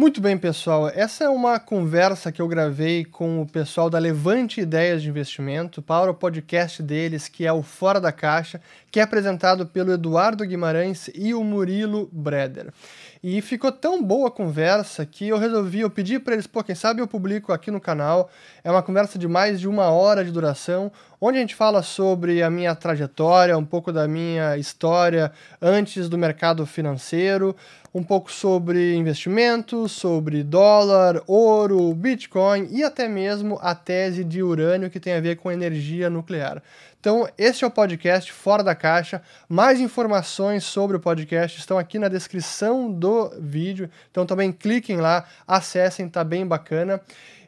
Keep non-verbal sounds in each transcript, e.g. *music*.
Muito bem, pessoal. Essa é uma conversa que eu gravei com o pessoal da Levante Ideias de Investimento para o podcast deles, que é o Fora da Caixa, que é apresentado pelo Eduardo Guimarães e o Murilo Breder. E ficou tão boa a conversa que eu resolvi, eu pedi para eles, pô, quem sabe eu publico aqui no canal. É uma conversa de mais de uma hora de duração, onde a gente fala sobre a minha trajetória, um pouco da minha história antes do mercado financeiro, um pouco sobre investimentos, sobre dólar, ouro, bitcoin e até mesmo a tese de urânio que tem a ver com energia nuclear. Então, este é o podcast Fora da Caixa. Mais informações sobre o podcast estão aqui na descrição do vídeo. Então, também cliquem lá, acessem, tá bem bacana.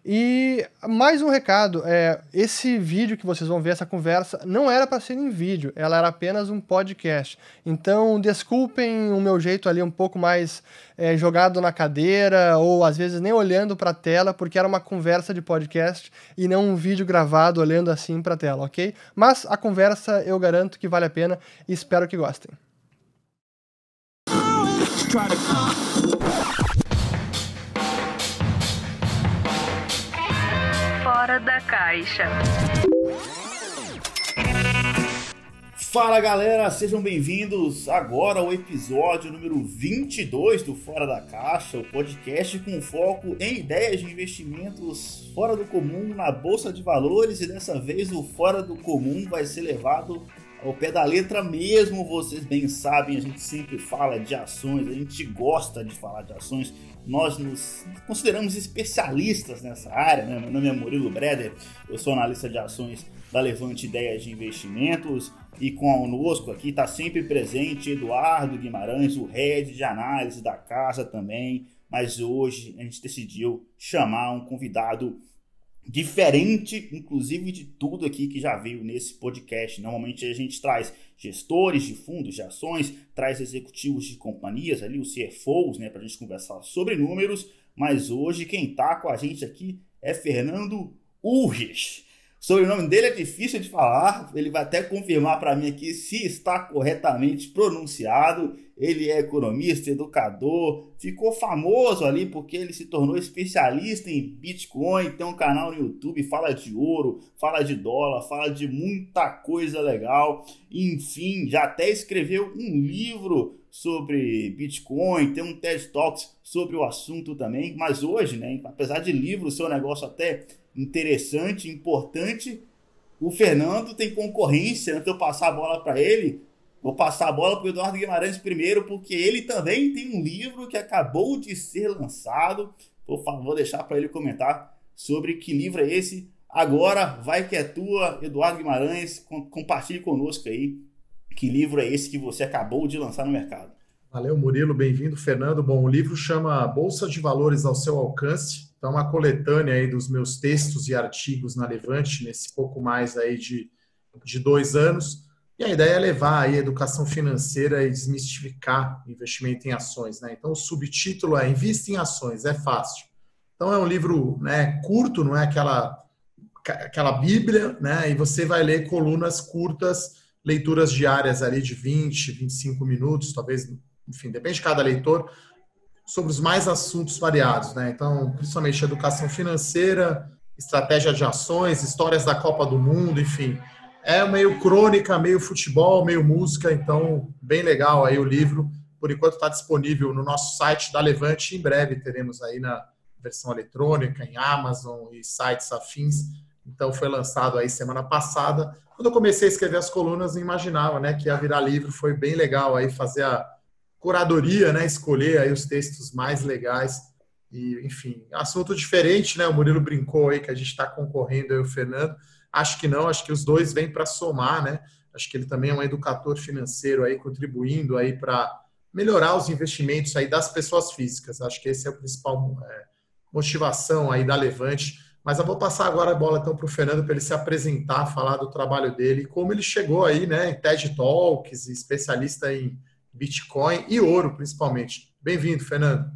E mais um recado, é, esse vídeo que vocês vão ver, essa conversa, não era para ser em vídeo, ela era apenas um podcast. Então, desculpem o meu jeito ali um pouco mais é, jogado na cadeira, ou às vezes nem olhando para a tela, porque era uma conversa de podcast e não um vídeo gravado olhando assim para a tela, ok? Mas a conversa eu garanto que vale a pena e espero que gostem. Fora da Caixa. Fala galera, sejam bem-vindos agora ao episódio número 22 do Fora da Caixa, o podcast com foco em ideias de investimentos fora do comum na bolsa de valores e dessa vez o fora do comum vai ser levado ao pé da letra mesmo, vocês bem sabem, a gente sempre fala de ações, a gente gosta de falar de ações nós nos consideramos especialistas nessa área. Né? Meu nome é Murilo Breder, eu sou analista de ações da Levante Ideias de Investimentos e conosco aqui está sempre presente Eduardo Guimarães, o head de análise da casa também. Mas hoje a gente decidiu chamar um convidado diferente, inclusive, de tudo aqui que já veio nesse podcast. Normalmente a gente traz gestores de fundos, de ações, traz executivos de companhias, ali os CFOs, né, para a gente conversar sobre números. Mas hoje quem está com a gente aqui é Fernando Urges. O sobrenome dele é difícil de falar, ele vai até confirmar para mim aqui se está corretamente pronunciado ele é economista, educador, ficou famoso ali porque ele se tornou especialista em Bitcoin, tem um canal no YouTube, fala de ouro, fala de dólar, fala de muita coisa legal, enfim, já até escreveu um livro sobre Bitcoin, tem um TED Talks sobre o assunto também, mas hoje, né, apesar de livro ser um negócio até interessante, importante, o Fernando tem concorrência, né, antes eu passar a bola para ele, Vou passar a bola para o Eduardo Guimarães primeiro, porque ele também tem um livro que acabou de ser lançado. Vou, favor, deixar para ele comentar sobre que livro é esse. Agora, vai que é tua, Eduardo Guimarães. compartilhe conosco aí que livro é esse que você acabou de lançar no mercado. Valeu, Murilo. Bem-vindo, Fernando. Bom, o livro chama Bolsa de Valores ao Seu Alcance. Então, uma coletânea aí dos meus textos e artigos na Levante, nesse pouco mais aí de, de dois anos. E a ideia é levar aí a educação financeira e desmistificar investimento em ações. Né? Então, o subtítulo é Invista em Ações, é fácil. Então, é um livro né, curto, não é aquela, aquela bíblia, né? e você vai ler colunas curtas, leituras diárias ali de 20, 25 minutos, talvez, enfim, depende de cada leitor, sobre os mais assuntos variados. Né? Então, principalmente educação financeira, estratégia de ações, histórias da Copa do Mundo, enfim é meio crônica, meio futebol, meio música, então bem legal aí o livro. Por enquanto está disponível no nosso site da Levante. Em breve teremos aí na versão eletrônica, em Amazon e sites afins. Então foi lançado aí semana passada. Quando eu comecei a escrever as colunas, eu imaginava, né, que ia virar livro. Foi bem legal aí fazer a curadoria, né, escolher aí os textos mais legais. E, enfim, assunto diferente, né? O Murilo brincou aí que a gente está concorrendo aí o Fernando Acho que não, acho que os dois vêm para somar, né? Acho que ele também é um educador financeiro aí, contribuindo aí para melhorar os investimentos aí das pessoas físicas. Acho que esse é o principal é, motivação aí da Levante. Mas eu vou passar agora a bola então para o Fernando para ele se apresentar, falar do trabalho dele, como ele chegou aí, né, em TED Talks, especialista em Bitcoin e ouro, principalmente. Bem-vindo, Fernando.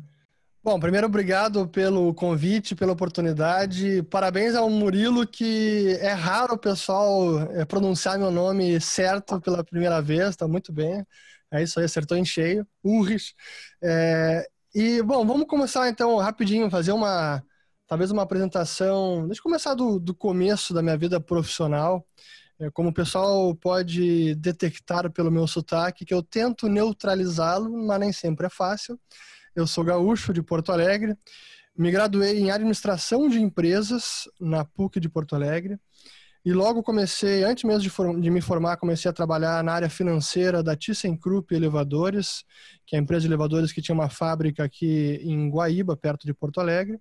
Bom, primeiro, obrigado pelo convite, pela oportunidade. Parabéns ao Murilo, que é raro o pessoal eh, pronunciar meu nome certo pela primeira vez, está muito bem. É isso aí, acertou em cheio. Urris. É, e, bom, vamos começar então rapidinho, fazer uma, talvez uma apresentação. Deixa eu começar do, do começo da minha vida profissional. É, como o pessoal pode detectar pelo meu sotaque, que eu tento neutralizá-lo, mas nem sempre é fácil. Eu sou gaúcho de Porto Alegre. Me graduei em administração de empresas na PUC de Porto Alegre. E logo comecei, antes mesmo de, for, de me formar, comecei a trabalhar na área financeira da ThyssenKrupp Elevadores, que é a empresa de elevadores que tinha uma fábrica aqui em Guaíba, perto de Porto Alegre.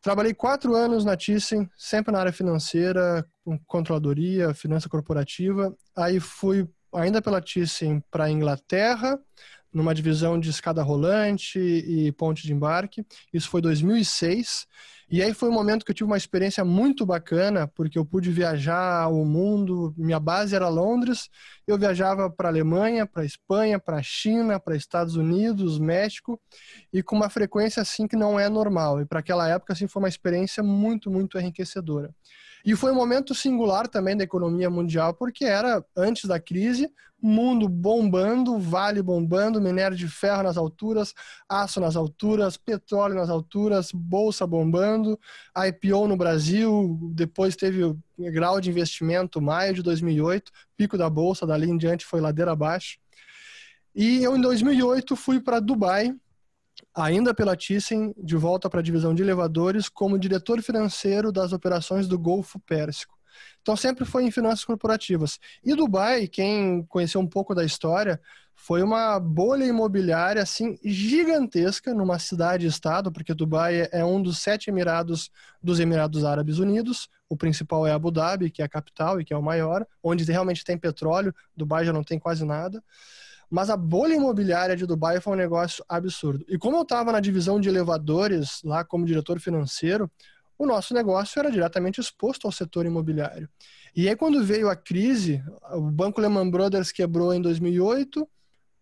Trabalhei quatro anos na Thyssen, sempre na área financeira, com controladoria, finança corporativa. Aí fui ainda pela Thyssen para a Inglaterra, numa divisão de escada rolante e ponte de embarque. Isso foi 2006. E aí foi um momento que eu tive uma experiência muito bacana, porque eu pude viajar o mundo. Minha base era Londres, eu viajava para Alemanha, para Espanha, para China, para Estados Unidos, México, e com uma frequência assim que não é normal. E para aquela época assim foi uma experiência muito, muito enriquecedora. E foi um momento singular também da economia mundial, porque era antes da crise, mundo bombando, vale bombando, minério de ferro nas alturas, aço nas alturas, petróleo nas alturas, bolsa bombando, IPO no Brasil, depois teve o grau de investimento maio de 2008, pico da bolsa, dali em diante foi ladeira abaixo. E eu em 2008 fui para Dubai ainda pela Thyssen, de volta para a divisão de elevadores como diretor financeiro das operações do Golfo Pérsico. Então sempre foi em finanças corporativas. E Dubai, quem conheceu um pouco da história, foi uma bolha imobiliária assim gigantesca numa cidade-estado, porque Dubai é um dos sete emirados dos Emirados Árabes Unidos. O principal é Abu Dhabi, que é a capital e que é o maior, onde realmente tem petróleo. Dubai já não tem quase nada. Mas a bolha imobiliária de Dubai foi um negócio absurdo. E como eu estava na divisão de elevadores, lá como diretor financeiro, o nosso negócio era diretamente exposto ao setor imobiliário. E aí, quando veio a crise, o Banco Lehman Brothers quebrou em 2008,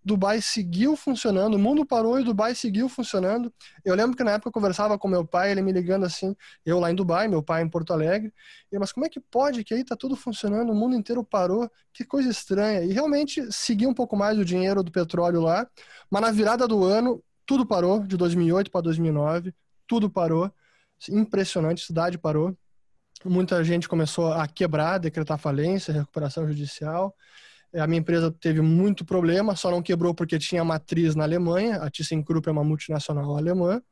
Dubai seguiu funcionando, o mundo parou e Dubai seguiu funcionando. Eu lembro que na época eu conversava com meu pai, ele me ligando assim, eu lá em Dubai, meu pai em Porto Alegre. Eu, mas como é que pode que aí tá tudo funcionando, o mundo inteiro parou? Que coisa estranha. E realmente segui um pouco mais o dinheiro do petróleo lá, mas na virada do ano tudo parou, de 2008 para 2009, tudo parou. Impressionante, a cidade parou. Muita gente começou a quebrar, decretar falência, recuperação judicial. A minha empresa teve muito problema, só não quebrou porque tinha matriz na Alemanha. A ThyssenKrupp é uma multinacional alemã.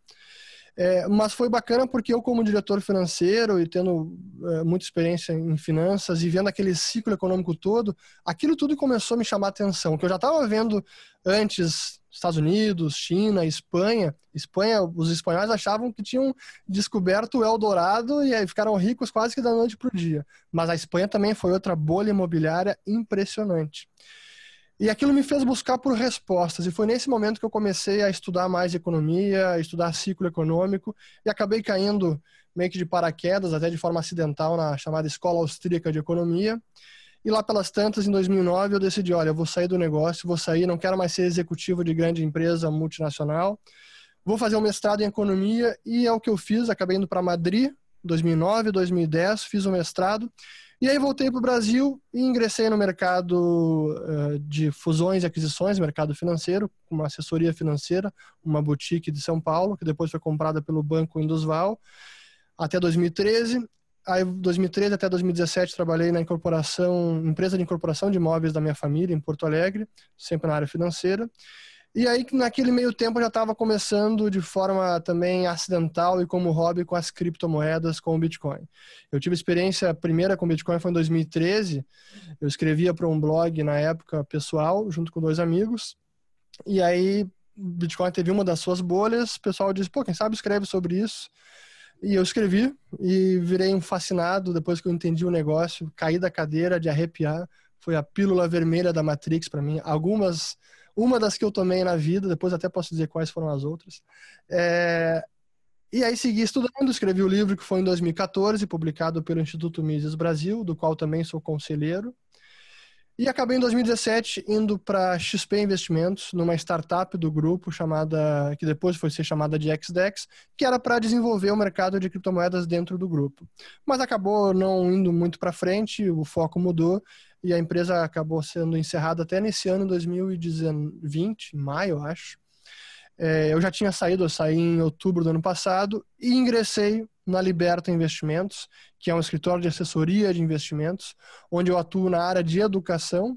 É, mas foi bacana porque eu, como diretor financeiro e tendo é, muita experiência em finanças e vendo aquele ciclo econômico todo, aquilo tudo começou a me chamar a atenção, que eu já estava vendo antes Estados Unidos, China, Espanha. Espanha, os espanhóis achavam que tinham descoberto o Eldorado e aí ficaram ricos quase que da noite para o dia. Mas a Espanha também foi outra bolha imobiliária impressionante. E aquilo me fez buscar por respostas. E foi nesse momento que eu comecei a estudar mais economia, a estudar ciclo econômico, e acabei caindo meio que de paraquedas, até de forma acidental, na chamada Escola Austríaca de Economia. E lá pelas tantas, em 2009, eu decidi, olha, eu vou sair do negócio, vou sair, não quero mais ser executivo de grande empresa multinacional. Vou fazer um mestrado em economia e é o que eu fiz, acabei indo para Madrid, 2009, 2010, fiz o um mestrado e aí voltei para o Brasil e ingressei no mercado uh, de fusões e aquisições, mercado financeiro, uma assessoria financeira, uma boutique de São Paulo, que depois foi comprada pelo Banco Indusval, até 2013. Aí, 2013 até 2017, trabalhei na incorporação, empresa de incorporação de imóveis da minha família, em Porto Alegre, sempre na área financeira. E aí, naquele meio tempo, eu já estava começando de forma também acidental e como hobby com as criptomoedas, com o Bitcoin. Eu tive experiência primeira com Bitcoin foi em 2013. Eu escrevia para um blog na época pessoal, junto com dois amigos. E aí, Bitcoin teve uma das suas bolhas. O pessoal disse: pô, quem sabe escreve sobre isso. E eu escrevi e virei um fascinado depois que eu entendi o negócio. Caí da cadeira de arrepiar. Foi a pílula vermelha da Matrix para mim. Algumas uma das que eu tomei na vida, depois até posso dizer quais foram as outras. É... E aí segui estudando, escrevi o livro que foi em 2014, publicado pelo Instituto Mises Brasil, do qual também sou conselheiro. E acabei em 2017 indo para XP Investimentos, numa startup do grupo chamada que depois foi ser chamada de XDEX, que era para desenvolver o mercado de criptomoedas dentro do grupo. Mas acabou não indo muito para frente, o foco mudou e a empresa acabou sendo encerrada até nesse ano 2020, maio, acho. É, eu já tinha saído, eu saí em outubro do ano passado e ingressei na Liberta Investimentos, que é um escritório de assessoria de investimentos, onde eu atuo na área de educação,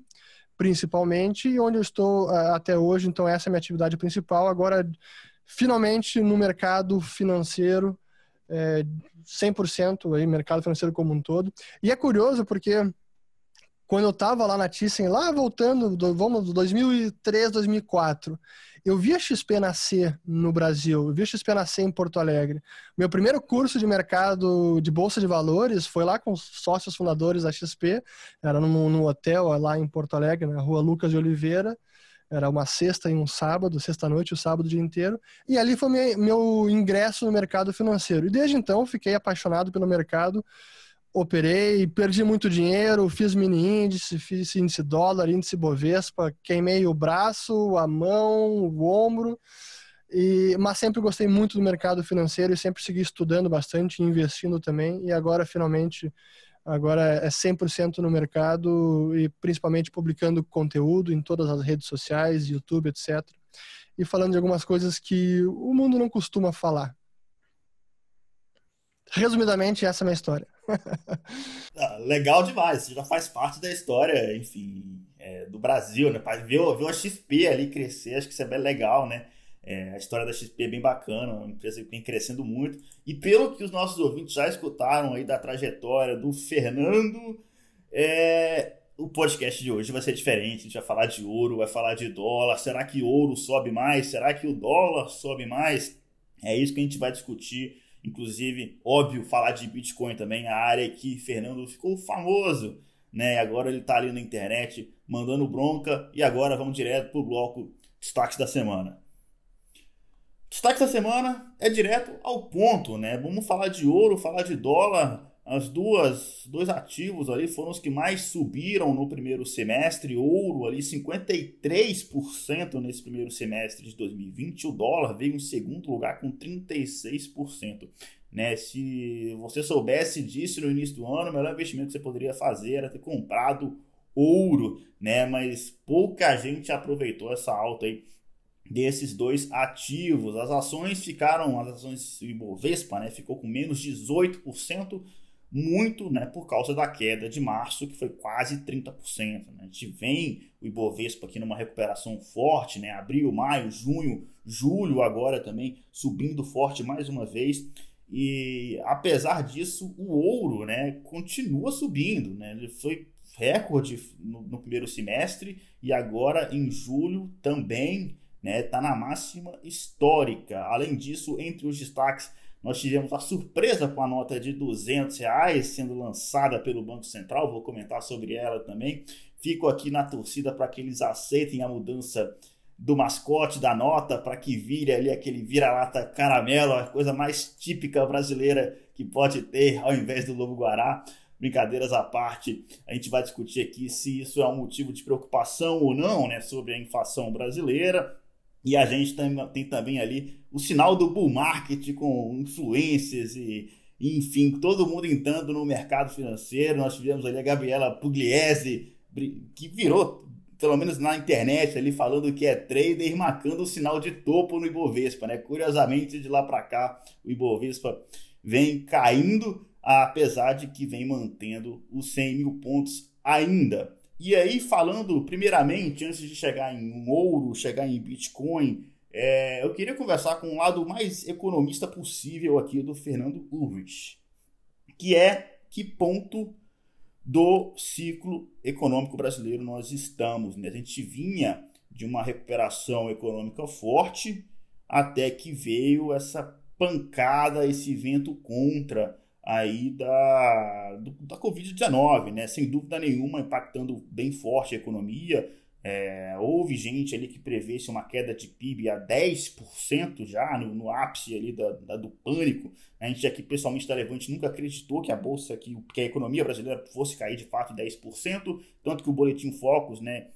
principalmente, e onde eu estou ah, até hoje. Então, essa é a minha atividade principal. Agora, finalmente, no mercado financeiro, é, eh, 100%, aí, mercado financeiro como um todo. E é curioso porque quando eu estava lá na Thyssen, lá voltando, do, vamos, 2003, 2004, eu vi a XP nascer no Brasil, eu vi a XP nascer em Porto Alegre. Meu primeiro curso de mercado de Bolsa de Valores foi lá com sócios fundadores da XP, era num, num hotel lá em Porto Alegre, na rua Lucas de Oliveira, era uma sexta e um sábado, sexta-noite e o sábado o dia inteiro, e ali foi meu, meu ingresso no mercado financeiro. E desde então fiquei apaixonado pelo mercado financeiro operei, perdi muito dinheiro, fiz mini índice, fiz índice dólar, índice Bovespa, queimei o braço, a mão, o ombro. E, mas sempre gostei muito do mercado financeiro e sempre segui estudando bastante, investindo também. E agora, finalmente, agora é 100% no mercado e principalmente publicando conteúdo em todas as redes sociais, YouTube, etc. E falando de algumas coisas que o mundo não costuma falar. Resumidamente, essa é a minha história. *laughs* Ah, legal demais, já faz parte da história, enfim, é, do Brasil, né? Ver, ver a XP ali crescer, acho que isso é bem legal, né? É, a história da XP é bem bacana, uma empresa que vem crescendo muito. E pelo que os nossos ouvintes já escutaram aí da trajetória do Fernando, é, o podcast de hoje vai ser diferente. A gente vai falar de ouro, vai falar de dólar. Será que ouro sobe mais? Será que o dólar sobe mais? É isso que a gente vai discutir Inclusive, óbvio, falar de Bitcoin também, a área que Fernando ficou famoso, né? Agora ele está ali na internet mandando bronca e agora vamos direto para o bloco destaques da semana. Destaque da semana é direto ao ponto, né? Vamos falar de ouro, falar de dólar, as duas, dois ativos ali foram os que mais subiram no primeiro semestre, ouro ali 53% nesse primeiro semestre de 2020, o dólar veio em segundo lugar com 36%. Né? Se você soubesse disso no início do ano, o melhor investimento que você poderia fazer era ter comprado ouro, né? Mas pouca gente aproveitou essa alta aí desses dois ativos. As ações ficaram, as ações Ibovespa, né, ficou com menos 18%, muito né, por causa da queda de março, que foi quase 30%. Né? A gente vem o Ibovespa aqui numa recuperação forte, né? abril, maio, junho, julho agora também subindo forte mais uma vez. E apesar disso, o ouro né, continua subindo. Né? Ele foi recorde no, no primeiro semestre e agora em julho também está né, tá na máxima histórica. Além disso, entre os destaques nós tivemos a surpresa com a nota de 200 reais sendo lançada pelo Banco Central, vou comentar sobre ela também. Fico aqui na torcida para que eles aceitem a mudança do mascote, da nota, para que vire ali aquele vira-lata caramelo, a coisa mais típica brasileira que pode ter, ao invés do lobo-guará. Brincadeiras à parte, a gente vai discutir aqui se isso é um motivo de preocupação ou não, né, sobre a inflação brasileira. E a gente tem, tem também ali o sinal do bull market com influências e, enfim, todo mundo entrando no mercado financeiro. Nós tivemos ali a Gabriela Pugliese, que virou, pelo menos na internet, ali falando que é trader, marcando o sinal de topo no Ibovespa, né? Curiosamente, de lá para cá, o Ibovespa vem caindo, apesar de que vem mantendo os 100 mil pontos ainda. E aí, falando primeiramente, antes de chegar em ouro, chegar em Bitcoin, é, eu queria conversar com o um lado mais economista possível aqui do Fernando Ulrich, que é que ponto do ciclo econômico brasileiro nós estamos. Né? A gente vinha de uma recuperação econômica forte até que veio essa pancada, esse vento contra aí da, da Covid-19, né? Sem dúvida nenhuma, impactando bem forte a economia. É, houve gente ali que prevesse uma queda de PIB a 10% já, no, no ápice ali da, da, do pânico. A gente aqui, pessoalmente, da Levante nunca acreditou que a Bolsa, que, que a economia brasileira fosse cair de fato 10%, tanto que o Boletim Focus, né,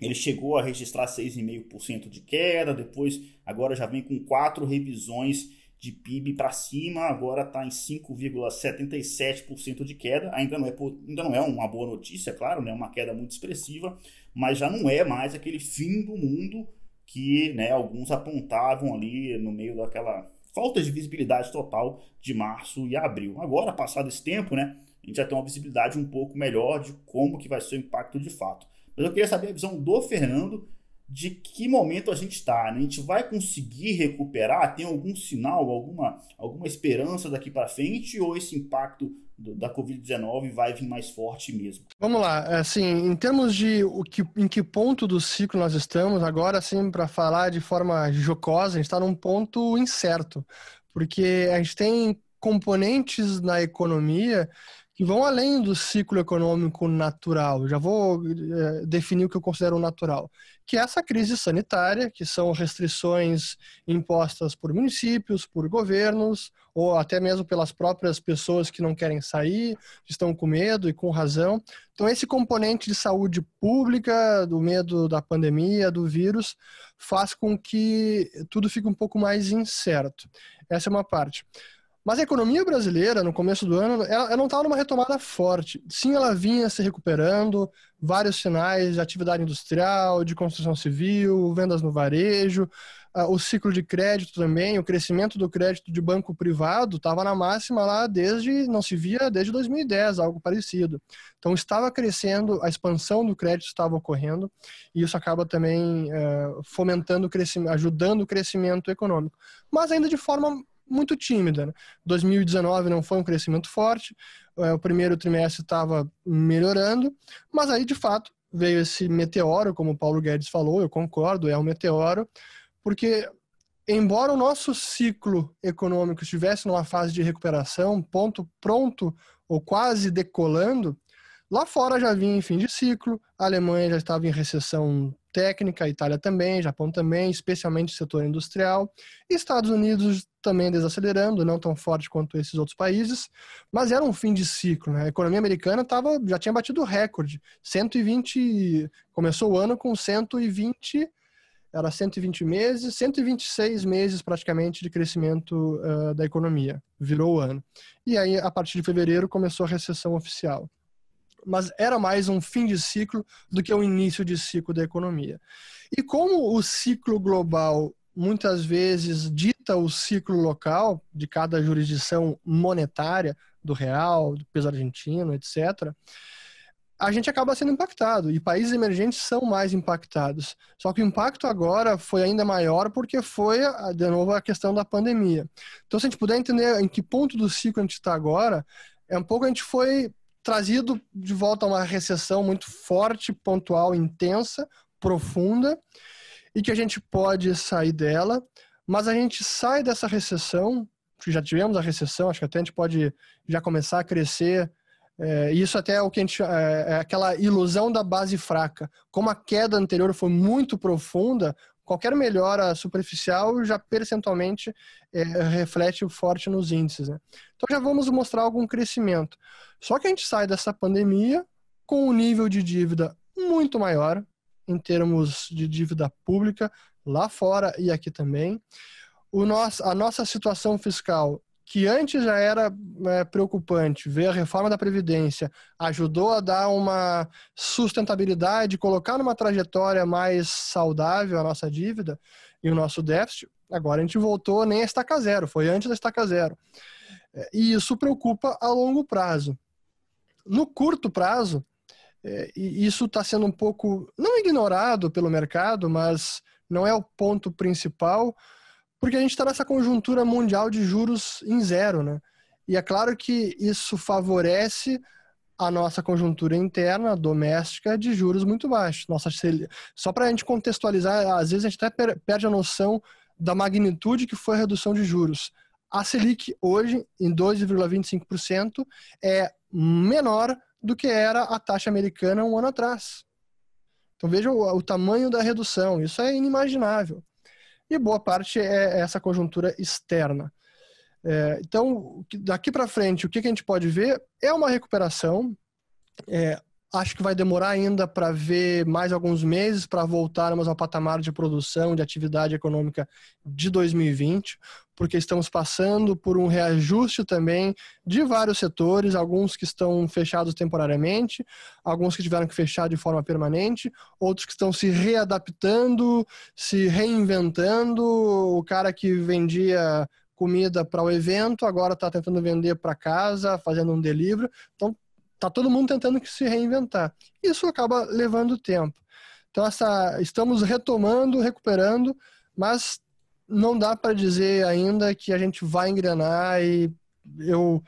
ele chegou a registrar 6,5% de queda, depois agora já vem com quatro revisões de PIB para cima, agora está em 5,77% de queda. Ainda não, é, ainda não é uma boa notícia, claro, né? uma queda muito expressiva, mas já não é mais aquele fim do mundo que né, alguns apontavam ali no meio daquela falta de visibilidade total de março e abril. Agora, passado esse tempo, né, a gente já tem uma visibilidade um pouco melhor de como que vai ser o impacto de fato. Mas eu queria saber a visão do Fernando de que momento a gente está. Né? A gente vai conseguir recuperar? Tem algum sinal, alguma, alguma esperança daqui para frente? Ou esse impacto do, da Covid-19 vai vir mais forte mesmo? Vamos lá. É assim, em termos de o que, em que ponto do ciclo nós estamos, agora, Sim, para falar de forma jocosa, a gente está num ponto incerto. Porque a gente tem componentes na economia que vão além do ciclo econômico natural. Já vou é, definir o que eu considero natural, que é essa crise sanitária, que são restrições impostas por municípios, por governos, ou até mesmo pelas próprias pessoas que não querem sair, que estão com medo e com razão. Então, esse componente de saúde pública, do medo da pandemia, do vírus, faz com que tudo fique um pouco mais incerto. Essa é uma parte. Mas a economia brasileira, no começo do ano, ela, ela não estava numa retomada forte. Sim, ela vinha se recuperando, vários sinais de atividade industrial, de construção civil, vendas no varejo, uh, o ciclo de crédito também, o crescimento do crédito de banco privado estava na máxima lá desde, não se via desde 2010, algo parecido. Então estava crescendo, a expansão do crédito estava ocorrendo e isso acaba também uh, fomentando o crescimento, ajudando o crescimento econômico. Mas ainda de forma muito tímida. Né? 2019 não foi um crescimento forte, eh, o primeiro trimestre estava melhorando, mas aí de fato veio esse meteoro, como o Paulo Guedes falou, eu concordo, é um meteoro, porque embora o nosso ciclo econômico estivesse numa fase de recuperação, ponto pronto ou quase decolando, lá fora já vinha em fim de ciclo, a Alemanha já estava em recessão técnica, Itália também, Japão também, especialmente o setor industrial. Estados Unidos também desacelerando, não tão forte quanto esses outros países, mas era um fim de ciclo. Né? A economia americana tava, já tinha batido recorde, 120, começou o ano com 120 era 120 meses, 126 meses praticamente de crescimento uh, da economia, virou o ano. E aí, a partir de fevereiro, começou a recessão oficial mas era mais um fim de ciclo do que um início de ciclo da economia. E como o ciclo global muitas vezes dita o ciclo local de cada jurisdição monetária, do real, do peso argentino, etc., a gente acaba sendo impactado e países emergentes são mais impactados. Só que o impacto agora foi ainda maior porque foi, ah, de novo, a questão da pandemia. Então, se a gente puder entender em que ponto do ciclo a gente está agora, é um pouco a gente foi trazido de volta uma recessão muito forte, pontual, intensa, profunda, e que a gente pode sair dela, mas a gente sai dessa recessão, que já tivemos a recessão, acho que até a gente pode já começar a crescer. É, isso até é o que a gente é, é aquela ilusão da base fraca. Como a queda anterior foi muito profunda, qualquer melhora superficial já percentualmente é, reflete forte nos índices. Né? Então já vamos mostrar algum crescimento. Só que a gente sai dessa pandemia com um nível de dívida muito maior em termos de dívida pública lá fora e aqui também. O nosso, a nossa situação fiscal que antes já era é, preocupante, ver a reforma da Previdência ajudou a dar uma sustentabilidade, colocar numa trajetória mais saudável a nossa dívida e o nosso déficit, agora a gente voltou nem a estaca zero, foi antes da estaca zero. E isso preocupa a longo prazo. No curto prazo, é, isso está sendo um pouco, não ignorado pelo mercado, mas não é o ponto principal porque a gente está nessa conjuntura mundial de juros em zero, né? E é claro que isso favorece a nossa conjuntura interna, doméstica, de juros muito baixos. Nossa, só para a gente contextualizar, às vezes a gente até perde a noção da magnitude que foi a redução de juros. A Selic hoje, em 2,25%, é menor do que era a taxa americana um ano atrás. Então vejam o, o tamanho da redução, isso é inimaginável e boa parte é, é essa conjuntura externa. É, então, daqui para frente, o que, que, a gente pode ver é uma recuperação, é, Acho que vai demorar ainda para ver mais alguns meses para voltarmos ao patamar de produção, de atividade econômica de 2020, porque estamos passando por um reajuste também de vários setores, alguns que estão fechados temporariamente, alguns que tiveram que fechar de forma permanente, outros que estão se readaptando, se reinventando. O cara que vendia comida para o evento, agora está tentando vender para casa, fazendo um delivery. Então, Tá todo mundo tentando se reinventar. Isso acaba levando tempo. Então essa, estamos retomando, recuperando, mas não dá para dizer ainda que a gente vai engrenar e eu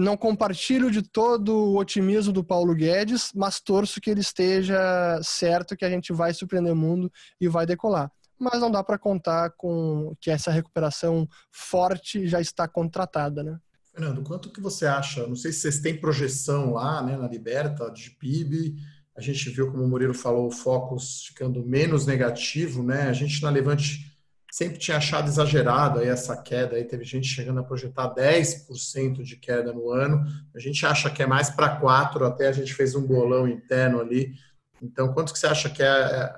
não compartilho de todo o otimismo do Paulo Guedes, mas torço que ele esteja certo que a gente vai surpreender o mundo e vai decolar. Mas não dá para contar com que essa recuperação forte já está contratada, né? Fernando, quanto que você acha? Não sei se vocês têm projeção lá, né, na Liberta, de PIB. A gente viu, como o Murilo falou, o foco ficando menos negativo, né? A gente na Levante sempre tinha achado exagerado aí essa queda, aí teve gente chegando a projetar 10% de queda no ano. A gente acha que é mais para 4, até a gente fez um bolão interno ali. Então, quanto que você acha que é, é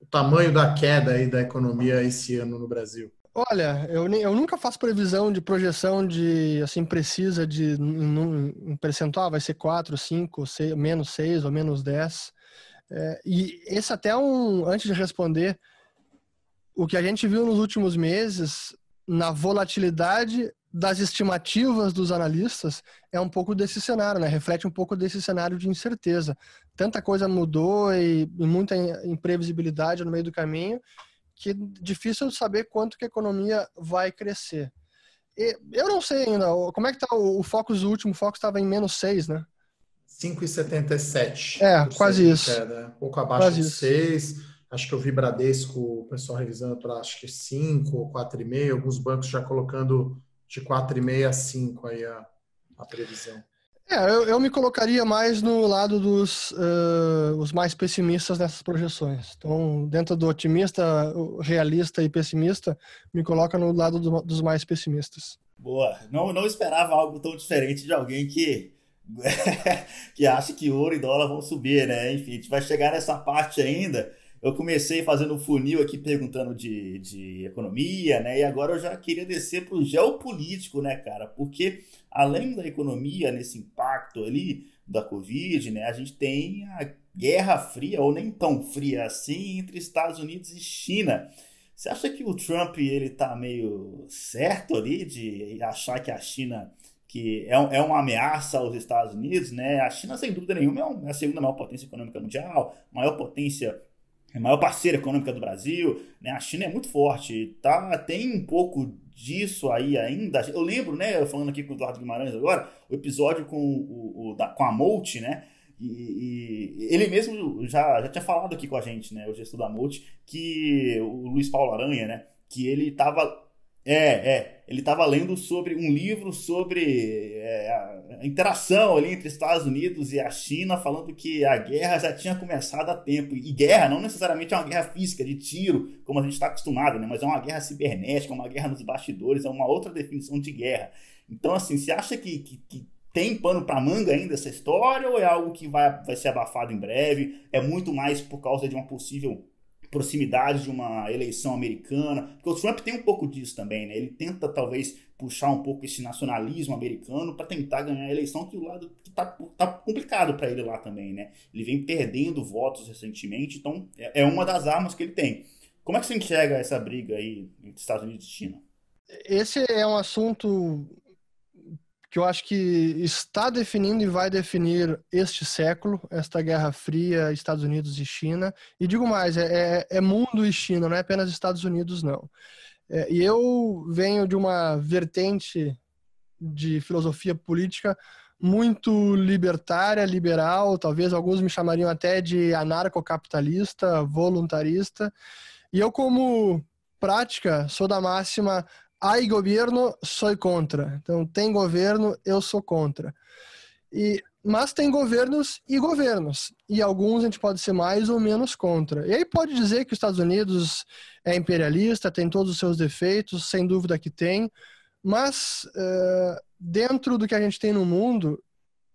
o tamanho da queda aí da economia esse ano no Brasil? Olha, eu, eu nunca faço previsão de projeção de assim precisa de um percentual, vai ser 4, 5, 6, menos 6 ou menos 10. É, e esse até é um, antes de responder, o que a gente viu nos últimos meses na volatilidade das estimativas dos analistas é um pouco desse cenário, né? Reflete um pouco desse cenário de incerteza. Tanta coisa mudou e, e muita imprevisibilidade no meio do caminho que difícil saber quanto que a economia vai crescer. E eu não sei ainda, como é que está o, o Focus, o último Focus estava em menos 6, né? 5,77. É, quase isso. Queda, é, né? Pouco abaixo quase de 6. Acho que eu vi Bradesco, o pessoal revisando para acho que 5 ou 4,5. Alguns bancos já colocando de 4,5 a 5 aí a, a previsão. É, eu, eu, me colocaria mais no lado dos uh, os mais pessimistas nessas projeções. Então, dentro do otimista, realista e pessimista, me coloca no lado do, dos mais pessimistas. Boa. Não, não esperava algo tão diferente de alguém que *laughs* que acha que ouro e dólar vão subir, né? Enfim, a gente vai chegar nessa parte ainda eu comecei fazendo um funil aqui perguntando de, de economia, né? E agora eu já queria descer para o geopolítico, né, cara? Porque além da economia, nesse impacto ali da Covid, né, a gente tem a guerra fria, ou nem tão fria assim, entre Estados Unidos e China. Você acha que o Trump ele tá meio certo ali de achar que a China que é, é uma ameaça aos Estados Unidos, né? A China, sem dúvida nenhuma, é, é a segunda maior potência econômica mundial, maior potência é a maior parceira econômica do Brasil, né? A China é muito forte, tá? Tem um pouco disso aí ainda. Eu lembro, né, falando aqui com o Eduardo Guimarães agora, o episódio com, o, o da, com a Molt, né? E, e, ele mesmo já, já tinha falado aqui com a gente, né, o gestor da Molt, que o Luiz Paulo Aranha, né, que ele estava é, é. Ele estava lendo sobre um livro sobre é, a interação ali entre Estados Unidos e a China, falando que a guerra já tinha começado há tempo. E guerra não necessariamente é uma guerra física, de tiro, como a gente está acostumado, né? mas é uma guerra cibernética, uma guerra nos bastidores, é uma outra definição de guerra. Então, assim, você acha que, que, que tem pano para manga ainda essa história ou é algo que vai, vai ser abafado em breve? É muito mais por causa de uma possível proximidade de uma eleição americana. Porque o Trump tem um pouco disso também, né? Ele tenta talvez puxar um pouco esse nacionalismo americano para tentar ganhar a eleição que o lado que tá, tá complicado para ele lá também, né? Ele vem perdendo votos recentemente, então é, é uma das armas que ele tem. Como é que você enxerga essa briga aí entre Estados Unidos e China? Esse é um assunto que eu acho que está definindo e vai definir este século, esta Guerra Fria, Estados Unidos e China. E digo mais, é, é, é mundo e China, não é apenas Estados Unidos, não. É, e eu venho de uma vertente de filosofia política muito libertária, liberal, talvez alguns me chamariam até de anarcocapitalista, voluntarista. E eu, como prática, sou da máxima Ai governo, sou contra. Então, tem governo, eu sou contra. E, mas tem governos e governos. E alguns a gente pode ser mais ou menos contra. E aí pode dizer que os Estados Unidos é imperialista, tem todos os seus defeitos, sem dúvida que tem. Mas, uh, dentro do que a gente tem no mundo,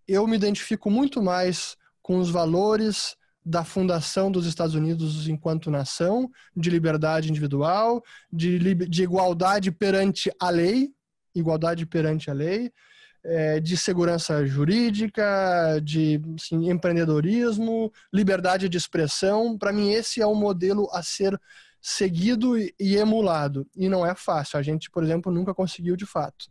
eu me identifico muito mais com os valores, da fundação dos Estados Unidos enquanto nação, de liberdade individual, de, de igualdade perante a lei, igualdade perante a lei, é, de segurança jurídica, de assim, empreendedorismo, liberdade de expressão. Para mim, esse é o modelo a ser seguido e emulado. E não é fácil. A gente, por exemplo, nunca conseguiu de fato,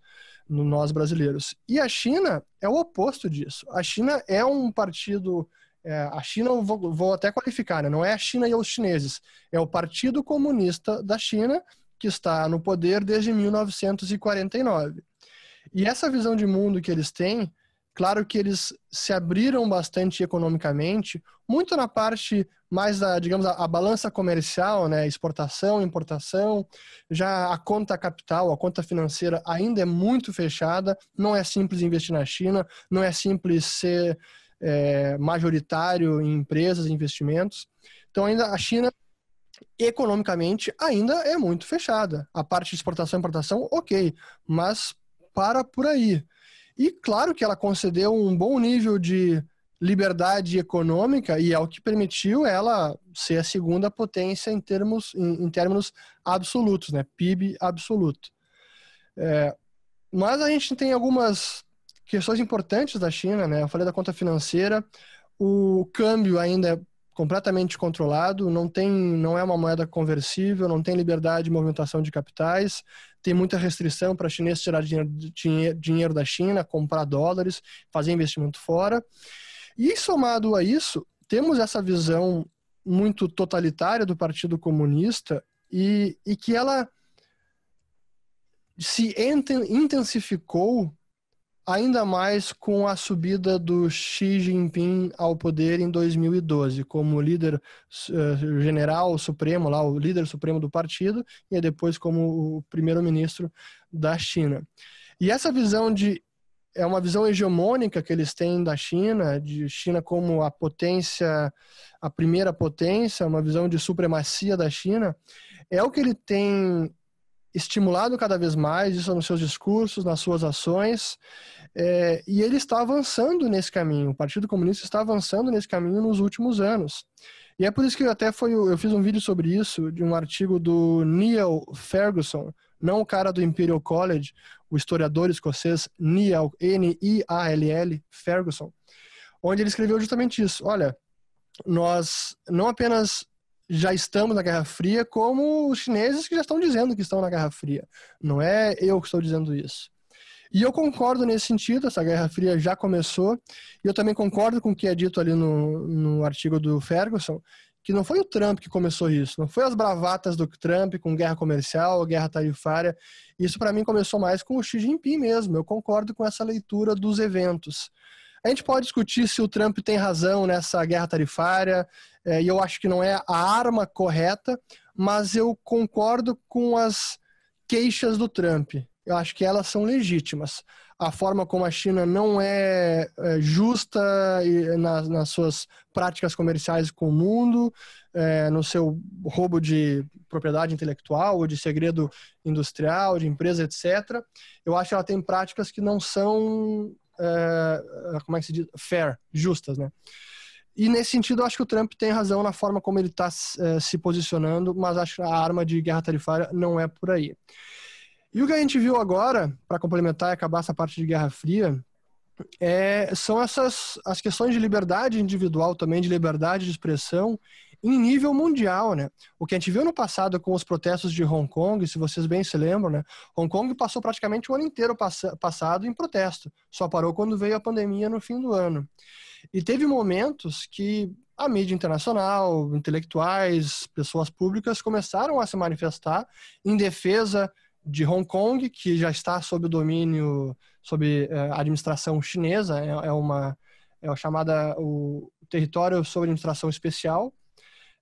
nós brasileiros. E a China é o oposto disso. A China é um partido é, a China, vou, vou, até qualificar, né? não é a China e os chineses, é o Partido Comunista da China, que está no poder desde 1949. E essa visão de mundo que eles têm, claro que eles se abriram bastante economicamente, muito na parte mais da, digamos, a, a balança comercial, né? exportação, importação, já a conta capital, a conta financeira ainda é muito fechada, não é simples investir na China, não é simples ser é, majoritário em empresas e investimentos. Então, ainda a China, economicamente, ainda é muito fechada. A parte de exportação e importação, ok, mas para por aí. E claro que ela concedeu um bom nível de liberdade econômica e é o que permitiu ela ser a segunda potência em termos em, em termos absolutos, né? PIB absoluto. É, mas a gente tem algumas questões importantes da China, né? Eu falei da conta financeira, o câmbio ainda é completamente controlado, não tem, não é uma moeda conversível, não tem liberdade de movimentação de capitais, tem muita restrição para chinês tirar dinheiro, dinheiro, dinheiro da China, comprar dólares, fazer investimento fora. E somado a isso, temos essa visão muito totalitária do Partido Comunista e, e que ela se intensificou ainda mais com a subida do Xi Jinping ao poder em 2012, como líder uh, general supremo, lá, o líder supremo do partido, e depois como o primeiro-ministro da China. E essa visão de é uma visão hegemônica que eles têm da China, de China como a potência, a primeira potência, uma visão de supremacia da China, é o que ele tem estimulado cada vez mais, isso nos seus discursos, nas suas ações, é, e ele está avançando nesse caminho. O Partido Comunista está avançando nesse caminho nos últimos anos. E é por isso que eu até foi, eu fiz um vídeo sobre isso, de um artigo do Neil Ferguson, não o cara do Imperial College, o historiador escocês Neil, N-I-A-L-L, Ferguson, onde ele escreveu justamente isso. Olha, nós não apenas já estamos na Guerra Fria, como os chineses que já estão dizendo que estão na Guerra Fria. Não é eu que estou dizendo isso. E eu concordo nesse sentido, essa Guerra Fria já começou, e eu também concordo com o que é dito ali no, no artigo do Ferguson, que não foi o Trump que começou isso, não foi as bravatas do Trump com guerra comercial, guerra tarifária. Isso para mim começou mais com o Xi Jinping mesmo. Eu concordo com essa leitura dos eventos. A gente pode discutir se o Trump tem razão nessa guerra tarifária, é, e eu acho que não é a arma correta, mas eu concordo com as queixas do Trump. Eu acho que elas são legítimas. A forma como a China não é, é justa nas, nas, suas práticas comerciais com o mundo, é, no seu roubo de propriedade intelectual, ou de segredo industrial, de empresa, etc. Eu acho que ela tem práticas que não são, é, é, como é que se diz, fair, justas, né? E nesse sentido, eu acho que o Trump tem razão na forma como ele está eh, se posicionando, mas acho que a arma de guerra tarifária não é por aí. E o que a gente viu agora, para complementar e acabar essa parte de Guerra Fria, é, são essas as questões de liberdade individual também, de liberdade de expressão em nível mundial, né? O que a gente viu no passado com os protestos de Hong Kong, se vocês bem se lembram, né? Hong Kong passou praticamente o ano inteiro pass passado em protesto, só parou quando veio a pandemia no fim do ano. E teve momentos que a mídia internacional, intelectuais, pessoas públicas começaram a se manifestar em defesa de Hong Kong, que já está sob o domínio, sob eh, a administração chinesa, é, é uma é a chamada o território sob administração especial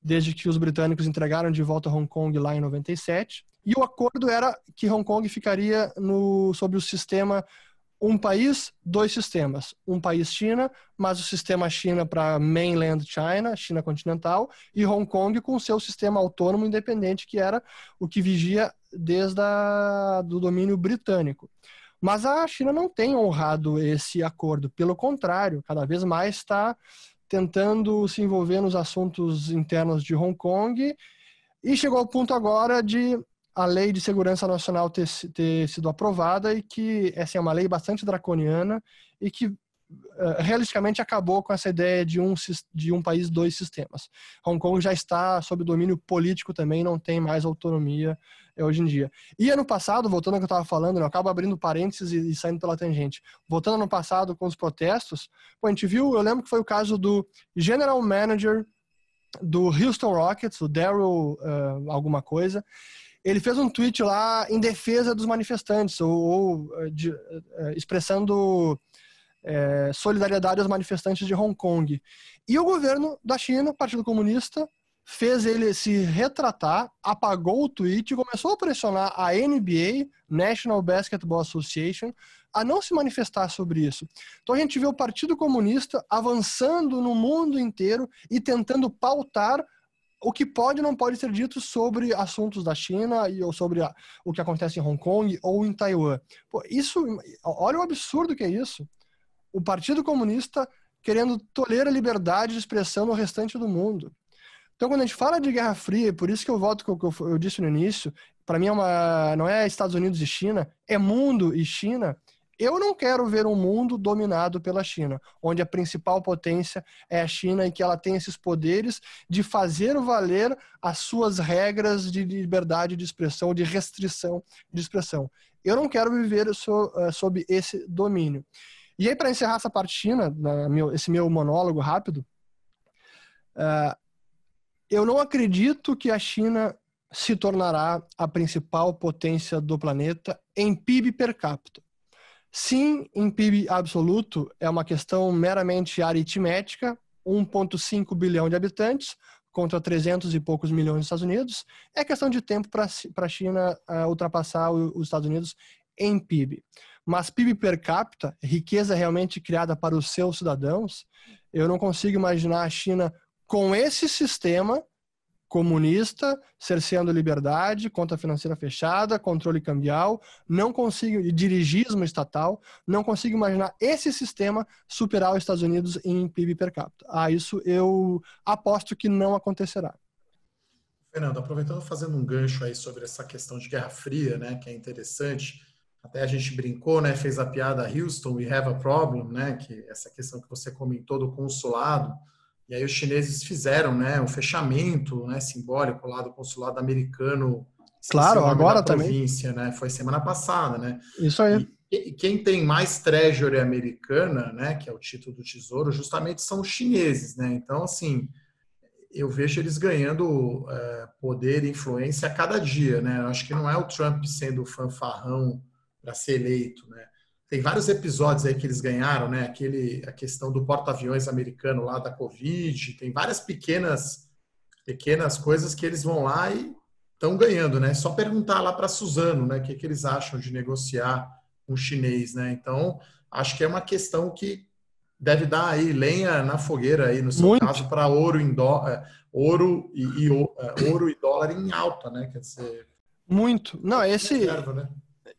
desde que os britânicos entregaram de volta Hong Kong lá em 97. E o acordo era que Hong Kong ficaria no, sob o sistema um país, dois sistemas. Um país China, mas o sistema China para mainland China, China continental, e Hong Kong com seu sistema autônomo independente, que era o que vigia desde o do domínio britânico. Mas a China não tem honrado esse acordo, pelo contrário, cada vez mais está tentando se envolver nos assuntos internos de Hong Kong e chegou ao ponto agora de a lei de segurança nacional ter, ter sido aprovada e que essa é uma lei bastante draconiana e que eh, realisticamente acabou com essa ideia de um, de um país, dois sistemas. Hong Kong já está sob domínio político também, não tem mais autonomia eh, hoje em dia. E ano passado, voltando ao que eu estava falando, né, eu acabo abrindo parênteses e, e, saindo pela tangente. Voltando ano passado com os protestos, pô, a gente viu, eu lembro que foi o caso do general manager do Houston Rockets, o Daryl uh, alguma coisa, ele fez um tweet lá em defesa dos manifestantes, ou, ou de, uh, expressando é, solidariedade aos manifestantes de Hong Kong. E o governo da China, o Partido Comunista, fez ele se retratar, apagou o tweet e começou a pressionar a NBA, National Basketball Association, a não se manifestar sobre isso. Então a gente vê o Partido Comunista avançando no mundo inteiro e tentando pautar o que pode e não pode ser dito sobre assuntos da China e, ou sobre a, o que acontece em Hong Kong ou em Taiwan. Pô, isso, olha o absurdo que é isso o Partido Comunista querendo tolerar a liberdade de expressão no restante do mundo. Então, quando a gente fala de Guerra Fria, por isso que eu volto com o que eu, disse no início, para mim é uma, não é Estados Unidos e China, é mundo e China. Eu não quero ver um mundo dominado pela China, onde a principal potência é a China e que ela tem esses poderes de fazer valer as suas regras de liberdade de expressão, de restrição de expressão. Eu não quero viver so, eh, sob esse domínio. E aí, para encerrar essa parte China, meu, esse meu monólogo rápido, uh, eu não acredito que a China se tornará a principal potência do planeta em PIB per capita. Sim, em PIB absoluto, é uma questão meramente aritmética, 1,5 bilhão de habitantes contra 300 e poucos milhões dos Estados Unidos. É questão de tempo para a China é, ultrapassar os Estados Unidos em PIB. Mas PIB per capita, riqueza realmente criada para os seus cidadãos, eu não consigo imaginar a China com esse sistema comunista, cerceando liberdade, conta financeira fechada, controle cambial, não consigo dirigismo estatal, não consigo imaginar esse sistema superar os Estados Unidos em PIB per capita. A ah, isso eu aposto que não acontecerá. Fernando, aproveitando fazendo um gancho aí sobre essa questão de Guerra Fria, né, que é interessante, até a gente brincou, né, fez a piada Houston, we have a problem, né, que essa questão que você comentou do consulado, e aí os chineses fizeram, né, um fechamento, né, simbólico lá do consulado americano. Claro, agora também. né, foi semana passada, né. Isso aí. E, e quem tem mais treasury americana, né, que é o título do tesouro, justamente são os chineses, né, então assim eu vejo eles ganhando é, poder e influência a cada dia, né? Eu acho que não é o Trump sendo fanfarrão para ser eleito, né? Tem vários episódios aí que eles ganharam, né? Aquele, a questão do porta-aviões americano lá da Covid, tem várias pequenas pequenas coisas que eles vão lá e estão ganhando, né? Só perguntar lá para Suzano, né? O que, que eles acham de negociar um chinês, né? Então, acho que é uma questão que deve dar aí lenha na fogueira aí no seu Muito. caso para ouro em dó, é, ouro e, e é, ouro e dólar em alta, né? Quer dizer, Muito. Não, é esse reserva, né?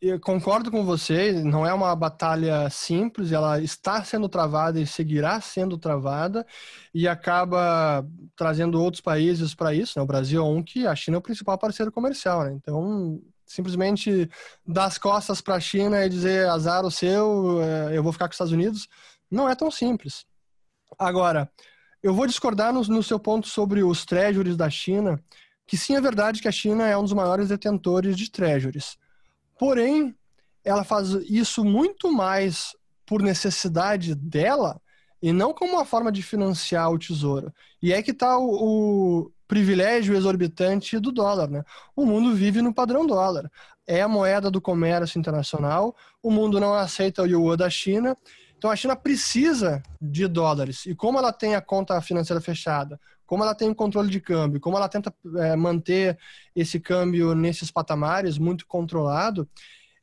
eu concordo com você, não é uma batalha simples, ela está sendo travada e seguirá sendo travada e acaba trazendo outros países para isso. Né? O Brasil é um que a China é o principal parceiro comercial, né? então simplesmente dar as costas para a China e dizer azar o seu, eh, eu vou ficar com os Estados Unidos, não é tão simples. Agora, eu vou discordar no, no seu ponto sobre os treasuries da China, que sim é verdade que a China é um dos maiores detentores de treasuries. Porém, ela faz isso muito mais por necessidade dela e não como uma forma de financiar o tesouro. E é que está o, o privilégio exorbitante do dólar. Né? O mundo vive no padrão dólar. É a moeda do comércio internacional, o mundo não aceita o yuan da China então a China precisa de dólares. E como ela tem a conta financeira fechada, como ela tem o controle de câmbio, como ela tenta é, manter esse câmbio nesses patamares muito controlado,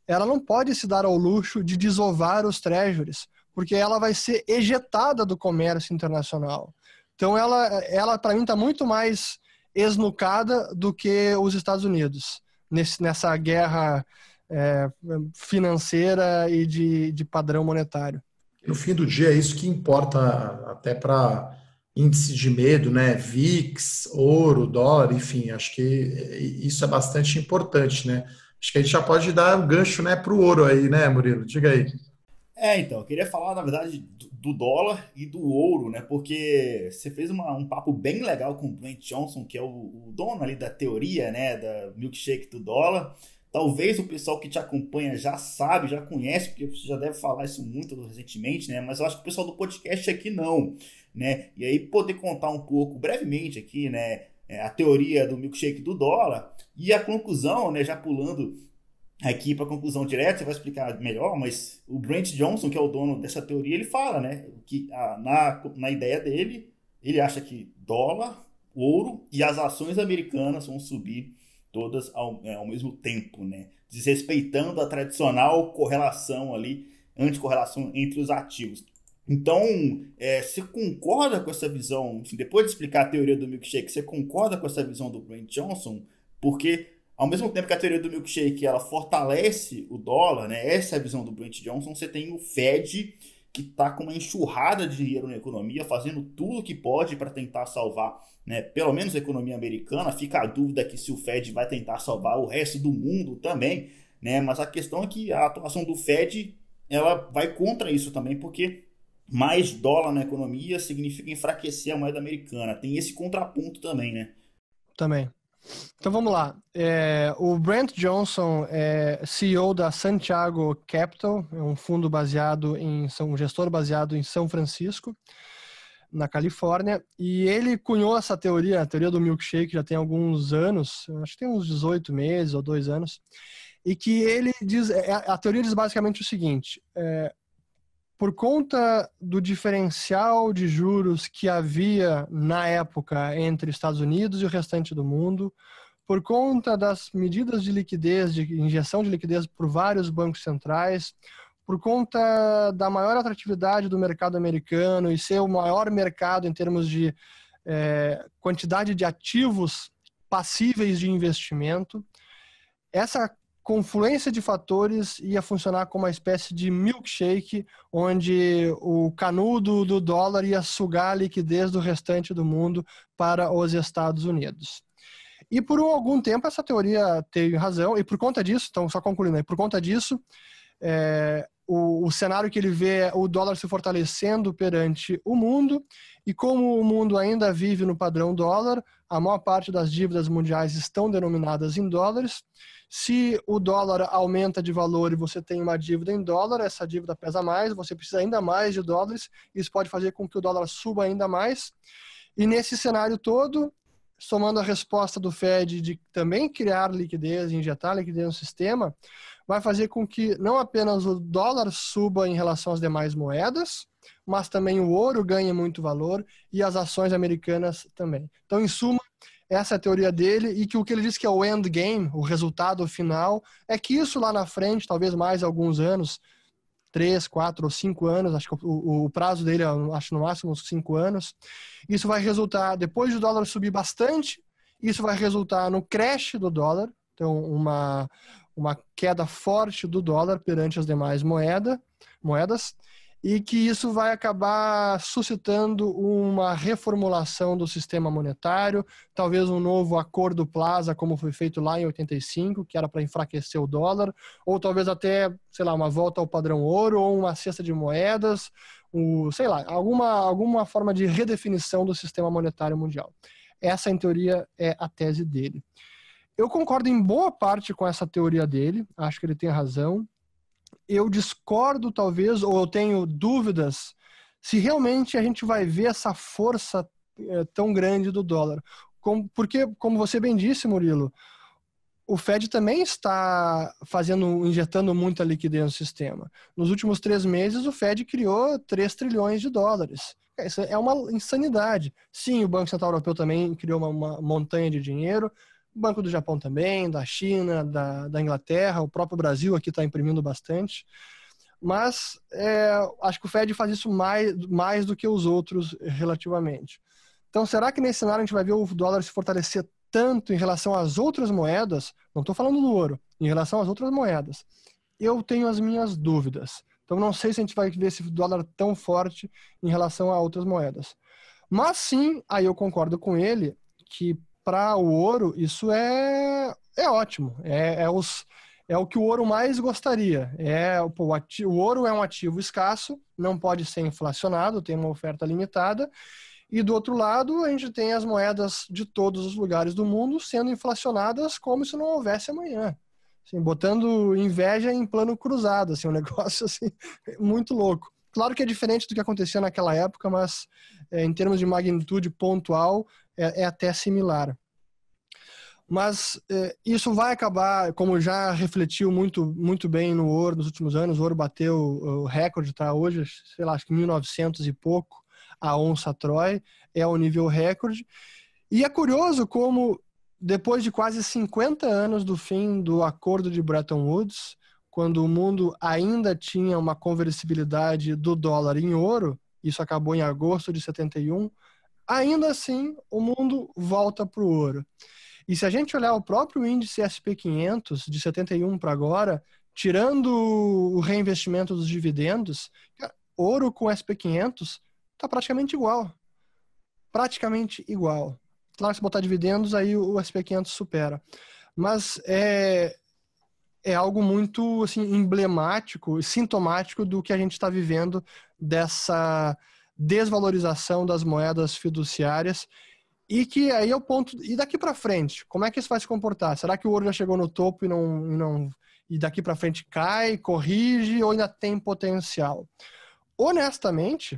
ela não pode se dar ao luxo de desovar os treasuries, porque ela vai ser ejetada do comércio internacional. Então ela, ela para mim, está muito mais esnucada do que os Estados Unidos nesse, nessa guerra é, financeira e de, de padrão monetário. No fim do dia, é isso que importa até para índice de medo, né? VIX, ouro, dólar, enfim, acho que isso é bastante importante, né? Acho que a gente já pode dar um gancho né, para o ouro aí, né, Murilo? Diga aí. É, então, eu queria falar, na verdade, do dólar e do ouro, né? Porque você fez uma, um papo bem legal com o Brent Johnson, que é o, o dono ali da teoria, né? Da milkshake do dólar. Talvez o pessoal que te acompanha já sabe, já conhece, porque você já deve falar isso muito recentemente, né? Mas eu acho que o pessoal do podcast aqui não, né? E aí poder contar um pouco brevemente aqui, né? É, a teoria do milkshake do dólar e a conclusão, né? Já pulando aqui para conclusão direta, você vai explicar melhor, mas o Brent Johnson, que é o dono dessa teoria, ele fala, né? Que a, na, na ideia dele, ele acha que dólar, ouro e as ações americanas vão subir todas ao, é, ao mesmo tempo, né? Desrespeitando a tradicional correlação ali, anticorrelação entre os ativos. Então, é, você concorda com essa visão? Enfim, assim, depois de explicar a teoria do milkshake, você concorda com essa visão do Brent Johnson? Porque, ao mesmo tempo que a teoria do milkshake ela fortalece o dólar, né? Essa é a visão do Brent Johnson, você tem o Fed que está com uma enxurrada de dinheiro na economia, fazendo tudo o que pode para tentar salvar, né, pelo menos a economia americana. Fica a dúvida que se o Fed vai tentar salvar o resto do mundo também, né? Mas a questão é que a atuação do Fed ela vai contra isso também, porque mais dólar na economia significa enfraquecer a moeda americana. Tem esse contraponto também, né? Também. Então vamos lá. É, o Brent Johnson é CEO da Santiago Capital, é um fundo baseado em um gestor baseado em São Francisco, na Califórnia, e ele cunhou essa teoria, a teoria do milkshake, já tem alguns anos, acho que tem uns 18 meses ou dois anos, e que ele diz, é, a teoria diz basicamente o seguinte: é, por conta do diferencial de juros que havia na época entre Estados Unidos e o restante do mundo, por conta das medidas de liquidez, de injeção de liquidez por vários bancos centrais, por conta da maior atratividade do mercado americano e ser o maior mercado em termos de é, quantidade de ativos passíveis de investimento, essa confluência de fatores ia funcionar como uma espécie de milkshake, onde o canudo do dólar ia sugar a liquidez do restante do mundo para os Estados Unidos. E por algum tempo essa teoria teve razão, e por conta disso, então só concluindo aí, por conta disso, é, o, o, cenário que ele vê é o dólar se fortalecendo perante o mundo, e como o mundo ainda vive no padrão dólar, a maior parte das dívidas mundiais estão denominadas em dólares. Se o dólar aumenta de valor e você tem uma dívida em dólar, essa dívida pesa mais, você precisa ainda mais de dólares, isso pode fazer com que o dólar suba ainda mais. E nesse cenário todo, somando a resposta do Fed de também criar liquidez, injetar liquidez no sistema, vai fazer com que não apenas o dólar suba em relação às demais moedas, mas também o ouro ganhe muito valor e as ações americanas também. Então, em suma, essa é a teoria dele e que o que ele diz que é o endgame, o resultado final, é que isso lá na frente, talvez mais alguns anos, três, quatro ou cinco anos, acho que o, o prazo dele, é, acho no máximo uns cinco anos. Isso vai resultar, depois do dólar subir bastante, isso vai resultar no crash do dólar, então uma, uma queda forte do dólar perante as demais moeda, moedas e que isso vai acabar suscitando uma reformulação do sistema monetário, talvez um novo acordo Plaza, como foi feito lá em 85, que era para enfraquecer o dólar, ou talvez até, sei lá, uma volta ao padrão ouro ou uma cesta de moedas, o, sei lá, alguma, alguma forma de redefinição do sistema monetário mundial. Essa, em teoria, é a tese dele. Eu concordo em boa parte com essa teoria dele, acho que ele tem razão eu discordo, talvez, ou eu tenho dúvidas se realmente a gente vai ver essa força é, tão grande do dólar. Como, porque, como você bem disse, Murilo, o Fed também está fazendo, injetando muita liquidez no sistema. Nos últimos três meses, o Fed criou 3 trilhões de dólares. Isso é uma insanidade. Sim, o Banco Central Europeu também criou uma, uma montanha de dinheiro, Banco do Japão também, da China, da, da Inglaterra, o próprio Brasil aqui está imprimindo bastante. Mas é, acho que o Fed faz isso mais, mais do que os outros relativamente. Então, será que nesse cenário a gente vai ver o dólar se fortalecer tanto em relação às outras moedas? Não estou falando do ouro, em relação às outras moedas. Eu tenho as minhas dúvidas. Então, não sei se a gente vai ver esse dólar tão forte em relação a outras moedas. Mas sim, aí eu concordo com ele que para o ouro, isso é, é ótimo. É, é, os, é o que o ouro mais gostaria. É pô, o, ativo, o ouro é um ativo escasso, não pode ser inflacionado, tem uma oferta limitada. E do outro lado, a gente tem as moedas de todos os lugares do mundo sendo inflacionadas como se não houvesse amanhã. Assim, botando inveja em plano cruzado, assim, um *laughs* negócio assim, muito louco. Claro que é diferente do que acontecia naquela época, mas é, em termos de magnitude pontual é, é, até similar. Mas é, isso vai acabar, como já refletiu muito, muito bem no ouro nos últimos anos, o ouro bateu o recorde, tá? Hoje, sei lá, acho que 1900 e pouco, a onça Troy é o nível recorde. E é curioso como, depois de quase 50 anos do fim do acordo de Bretton Woods, quando o mundo ainda tinha uma conversibilidade do dólar em ouro, isso acabou em agosto de 71, ainda assim o mundo volta para o ouro. E se a gente olhar o próprio índice SP500 de 71 para agora, tirando o reinvestimento dos dividendos, ouro com SP500 está praticamente igual. Praticamente igual. Claro, se botar dividendos, aí o SP500 supera. Mas é, é algo muito assim, emblemático e sintomático do que a gente está vivendo dessa desvalorização das moedas fiduciárias e que aí é o ponto. E daqui para frente, como é que isso vai se comportar? Será que o ouro já chegou no topo e não, não e daqui para frente cai, corrige ou ainda tem potencial? Honestamente,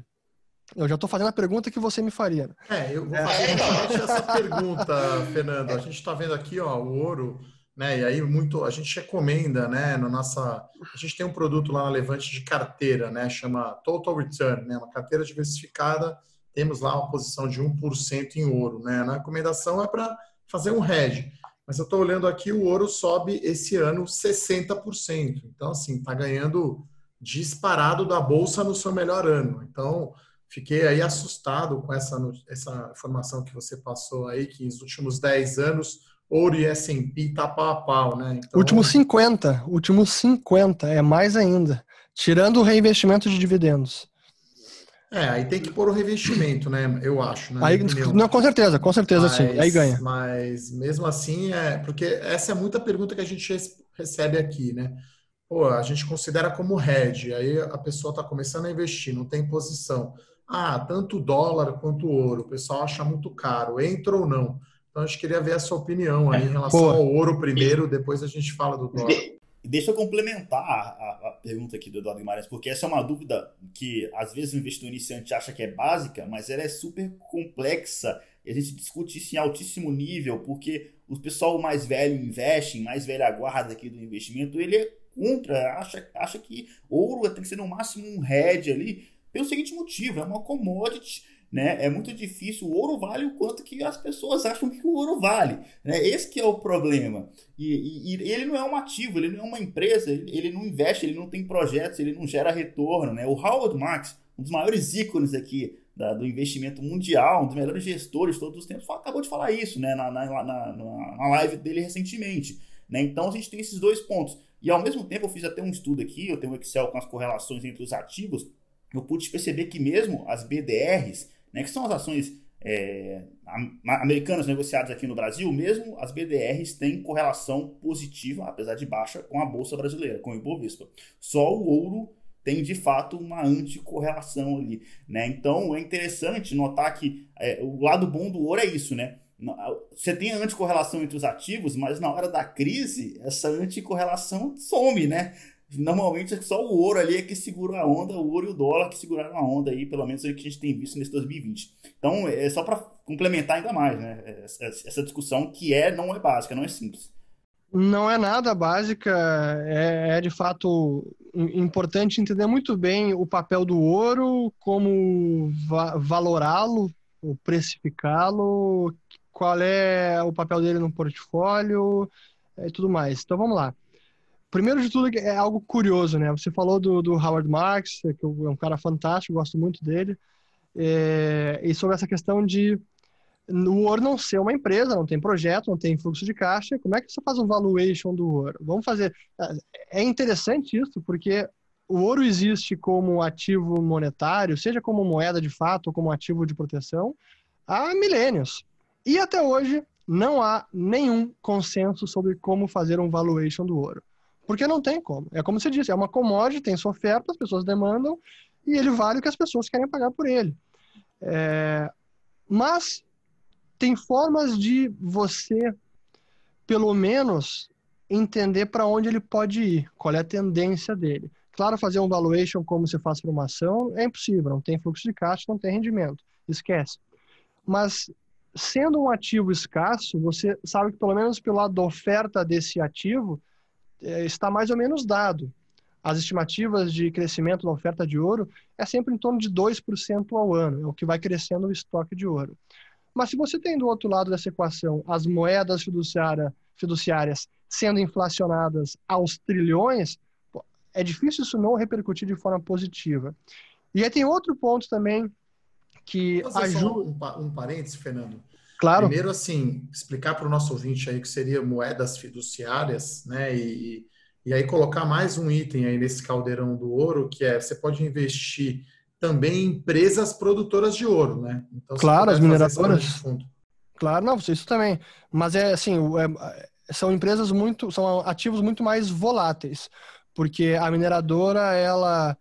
eu já estou fazendo a pergunta que você me faria. É, eu vou é. fazer é. essa pergunta, Fernando. A gente está vendo aqui, ó, o ouro, né? E aí muito a gente recomenda, né? Na nossa, a gente tem um produto lá na Levante de carteira, né? Chama Total Return, né? Uma carteira diversificada temos lá uma posição de 1% em ouro. Né? Na recomendação é para fazer um hedge. Mas eu estou olhando aqui, o ouro sobe esse ano 60%. Então, assim, está ganhando disparado da Bolsa no seu melhor ano. Então, fiquei aí assustado com essa, essa informação que você passou aí, que nos últimos 10 anos, ouro e S&P tá pau a pau, né? Então... Últimos 50, últimos 50, é mais ainda. Tirando o reinvestimento de dividendos. É, aí tem que pôr o revestimento, né? Eu acho, né? Aí, não, com certeza, com certeza mas, sim. Aí ganha. Mas mesmo assim, é porque essa é muita pergunta que a gente recebe aqui, né? Pô, a gente considera como head, aí a pessoa está começando a investir, não tem posição. Ah, tanto dólar quanto ouro, o pessoal acha muito caro, entra ou não? Então, a gente queria ver a sua opinião aí em é, relação Pô, ao ouro primeiro, depois a gente fala do dólar. Deixa eu complementar a, a, pergunta aqui do Eduardo Guimarães, porque essa é uma dúvida que às vezes o investidor iniciante acha que é básica, mas ela é super complexa e a gente discute isso em altíssimo nível, porque o pessoal mais velho investe, mais velha guarda aqui do investimento, ele é contra, acha, acha que ouro tem que ser no máximo um head ali, pelo seguinte motivo, é uma commodity né? É muito difícil. O ouro vale o quanto que as pessoas acham que o ouro vale, né? Esse que é o problema. E, e, e ele não é um ativo, ele não é uma empresa, ele, ele não investe, ele não tem projetos, ele não gera retorno, né? O Howard Marks, um dos maiores ícones aqui da, do investimento mundial, um dos melhores gestores todos os tempos, acabou de falar isso, né? Na, na, na, na live dele recentemente. Né? Então a gente tem esses dois pontos. E ao mesmo tempo eu fiz até um estudo aqui, eu tenho um Excel com as correlações entre os ativos, eu pude perceber que mesmo as BDRs, né, que são as ações é, americanas negociadas aqui no Brasil, mesmo as BDRs têm correlação positiva, apesar de baixa, com a Bolsa Brasileira, com o Ibovespa. Só o ouro tem de fato uma anticorrelação ali. Né? Então é interessante notar que é, o lado bom do ouro é isso, né? Você tem a anticorrelação entre os ativos, mas na hora da crise, essa anticorrelação some, né? Normalmente é só o ouro ali é que segura a onda, o ouro e o dólar que seguraram a onda aí, pelo menos é o que a gente tem visto nesse 2020. Então, é só para complementar ainda mais, né? Essa discussão que é, não é básica, não é simples. Não é nada básica, é, é de fato importante entender muito bem o papel do ouro, como va valorá-lo, precificá-lo, qual é o papel dele no portfólio e é, tudo mais. Então vamos lá primeiro de tudo é algo curioso, né? Você falou do, do Howard Marks, é que é um cara fantástico, gosto muito dele, é, e sobre essa questão de o ouro não ser uma empresa, não tem projeto, não tem fluxo de caixa, como é que você faz um valuation do ouro? Vamos fazer... É, é interessante isso, porque o ouro existe como ativo monetário, seja como moeda de fato ou como ativo de proteção, há milênios. E até hoje não há nenhum consenso sobre como fazer um valuation do ouro. Porque não tem como. É como você disse, é uma commodity, tem sua oferta, as pessoas demandam e ele vale o que as pessoas querem pagar por ele. É, mas tem formas de você, pelo menos, entender para onde ele pode ir, qual é a tendência dele. Claro, fazer um valuation como você faz para uma ação é impossível, não tem fluxo de caixa, não tem rendimento, esquece. Mas sendo um ativo escasso, você sabe que pelo menos pelo lado da oferta desse ativo, é, está mais ou menos dado. As estimativas de crescimento da oferta de ouro é sempre em torno de 2% ao ano, é o que vai crescendo o estoque de ouro. Mas se você tem do outro lado dessa equação as moedas fiduciária, fiduciárias sendo inflacionadas aos trilhões, é difícil isso não repercutir de forma positiva. E aí tem outro ponto também que ajuda. Um, um parênteses, Fernando. Claro. Primeiro, assim, explicar para o nosso ouvinte aí que seria moedas fiduciárias, né? E, e aí colocar mais um item aí nesse caldeirão do ouro, que é você pode investir também em empresas produtoras de ouro, né? Então, claro, as mineradoras. Tipo claro, não, isso também. Mas é assim, é, são empresas muito, são ativos muito mais voláteis, porque a mineradora, ela,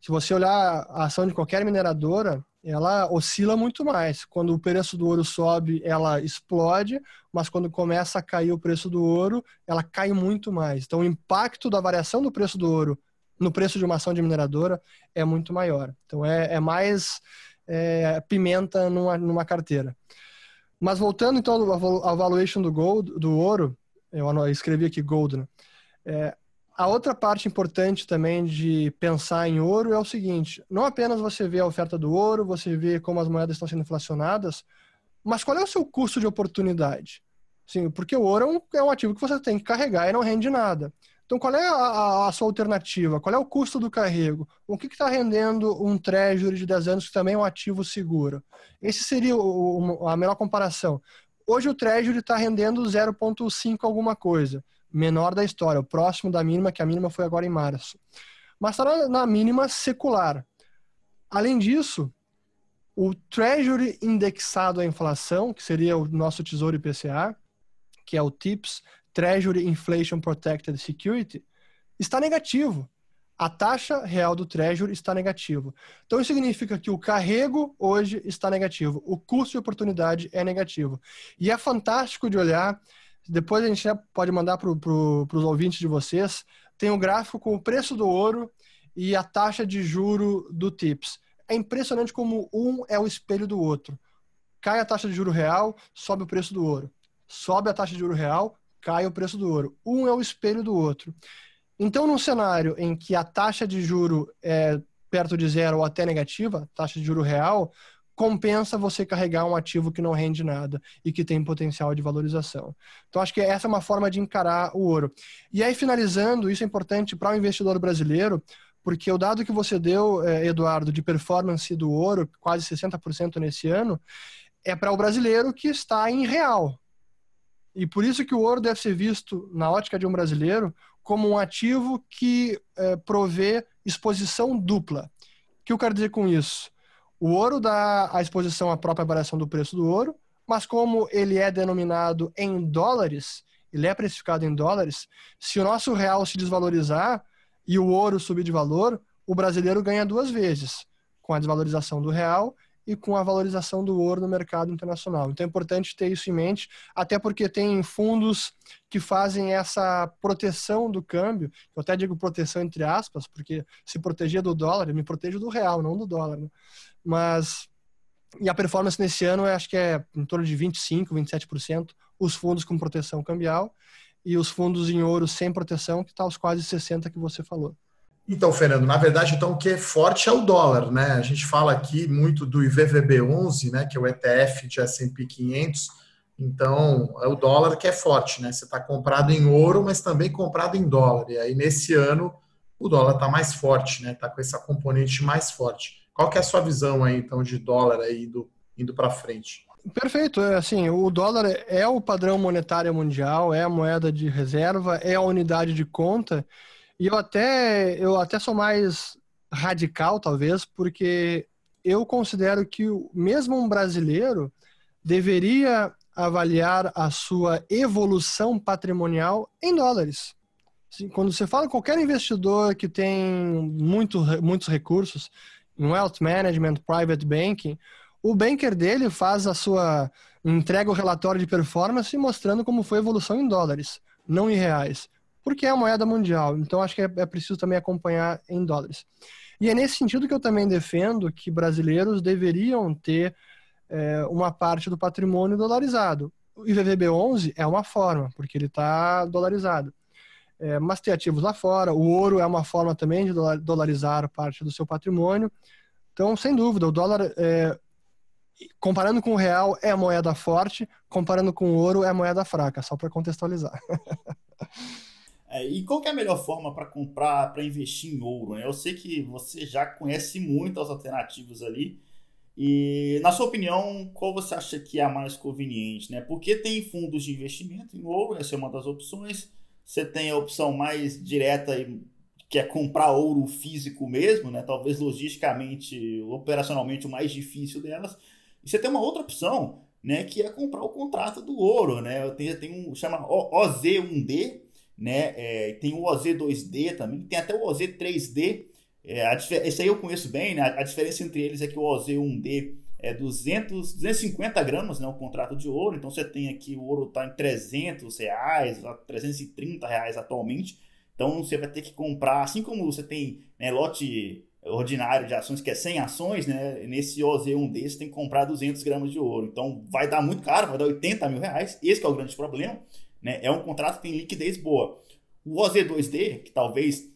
se você olhar a ação de qualquer mineradora, ela oscila muito mais. Quando o preço do ouro sobe, ela explode, mas quando começa a cair o preço do ouro, ela cai muito mais. Então, o impacto da variação do preço do ouro no preço de uma ação de mineradora é muito maior. Então, é, é mais é, pimenta numa, numa carteira. Mas voltando então ao valuation do gold, do ouro, eu escrevi aqui gold, né? É, a outra parte importante também de pensar em ouro é o seguinte: não apenas você vê a oferta do ouro, você vê como as moedas estão sendo inflacionadas, mas qual é o seu custo de oportunidade? Sim, porque o ouro é um, é um ativo que você tem que carregar e não rende nada. Então, qual é a, a sua alternativa? Qual é o custo do carrego? O que está rendendo um treasury de 10 anos que também é um ativo seguro? Esse seria o, o, a melhor comparação. Hoje o treasury está rendendo 0,5 alguma coisa menor da história, o próximo da mínima, que a mínima foi agora em março. Mas está na mínima secular. Além disso, o Treasury indexado à inflação, que seria o nosso Tesouro IPCA, que é o TIPS, Treasury Inflation Protected Security, está negativo. A taxa real do Treasury está negativo. Então isso significa que o carrego hoje está negativo, o custo de oportunidade é negativo. E é fantástico de olhar depois a gente pode mandar para pro, os ouvintes de vocês. Tem um gráfico com o preço do ouro e a taxa de juro do TIPS. É impressionante como um é o espelho do outro. Cai a taxa de juro real, sobe o preço do ouro. Sobe a taxa de juro real, cai o preço do ouro. Um é o espelho do outro. Então, num cenário em que a taxa de juro é perto de zero ou até negativa, taxa de juro real, compensa você carregar um ativo que não rende nada e que tem potencial de valorização. Então, acho que essa é uma forma de encarar o ouro. E aí, finalizando, isso é importante para o um investidor brasileiro, porque o dado que você deu, eh, Eduardo, de performance do ouro, quase 60% nesse ano, é para o brasileiro que está em real. E por isso que o ouro deve ser visto, na ótica de um brasileiro, como um ativo que é, provê exposição dupla. O que eu quero dizer com isso? O ouro dá a exposição à própria variação do preço do ouro, mas como ele é denominado em dólares, ele é precificado em dólares, se o nosso real se desvalorizar e o ouro subir de valor, o brasileiro ganha duas vezes, com a desvalorização do real e com a valorização do ouro no mercado internacional. Então é importante ter isso em mente, até porque tem fundos que fazem essa proteção do câmbio, eu até digo proteção entre aspas, porque se proteger do dólar, eu me protejo do real, não do dólar. Né? Mas e a performance nesse ano acho que é em torno de 25, 27%, os fundos com proteção cambial e os fundos em ouro sem proteção, que está aos quase 60 que você falou. Então, Fernando, na verdade, então o que é forte é o dólar, né? A gente fala aqui muito do IVVB11, né, que é o ETF de S&P 500. Então, é o dólar que é forte, né? Você está comprado em ouro, mas também comprado em dólar. E aí nesse ano o dólar está mais forte, né? Está com essa componente mais forte. Qual que é a sua visão aí, então, de dólar aí indo indo para frente? Perfeito, é assim, o dólar é o padrão monetário mundial, é a moeda de reserva, é a unidade de conta, e eu até, eu até sou mais radical, talvez, porque eu considero que mesmo um brasileiro deveria avaliar a sua evolução patrimonial em dólares. Quando você fala qualquer investidor que tem muito, muitos recursos, wealth management, private banking, o banker dele faz a sua entrega o relatório de performance mostrando como foi a evolução em dólares, não em reais, porque é a moeda mundial. Então acho que é, é preciso também acompanhar em dólares. E é nesse sentido que eu também defendo que brasileiros deveriam ter é, uma parte do patrimônio dolarizado. O IVVB11 é uma forma, porque ele está dolarizado é, mas tem ativos lá fora. O ouro é uma forma também de dolarizar parte do seu patrimônio. Então, sem dúvida, o dólar, é, comparando com o real, é a moeda forte, comparando com o ouro, é a moeda fraca, só para contextualizar. *laughs* é, e qual é a melhor forma para comprar, para investir em ouro? Né? Eu sei que você já conhece muitas alternativas ali. E, na sua opinião, qual você acha que é a mais conveniente? Né? Porque tem fundos de investimento em ouro, essa é uma das opções você tem a opção mais direta que é comprar ouro físico mesmo, né? Talvez logisticamente, operacionalmente o mais difícil delas. E você tem uma outra opção, né, que é comprar o contrato do ouro, né? Tem, tem um chama OZ1D, né? É, tem o OZ2D também, tem até o OZ3D. É, a, esse aí eu conheço bem, né? A diferença entre eles é que o OZ1D é 200, 250 gramas, né, o contrato de ouro. Então você tem aqui o ouro está em 300 reais, 330 reais atualmente. Então você vai ter que comprar, assim como você tem né, lote ordinário de ações que é 100 ações, né, nesse OZ1 desse tem que comprar 200 gramas de ouro. Então vai dar muito caro, vai dar 80 mil reais. Esse é o grande problema. Né? É um contrato que tem liquidez boa. O OZ2D, que talvez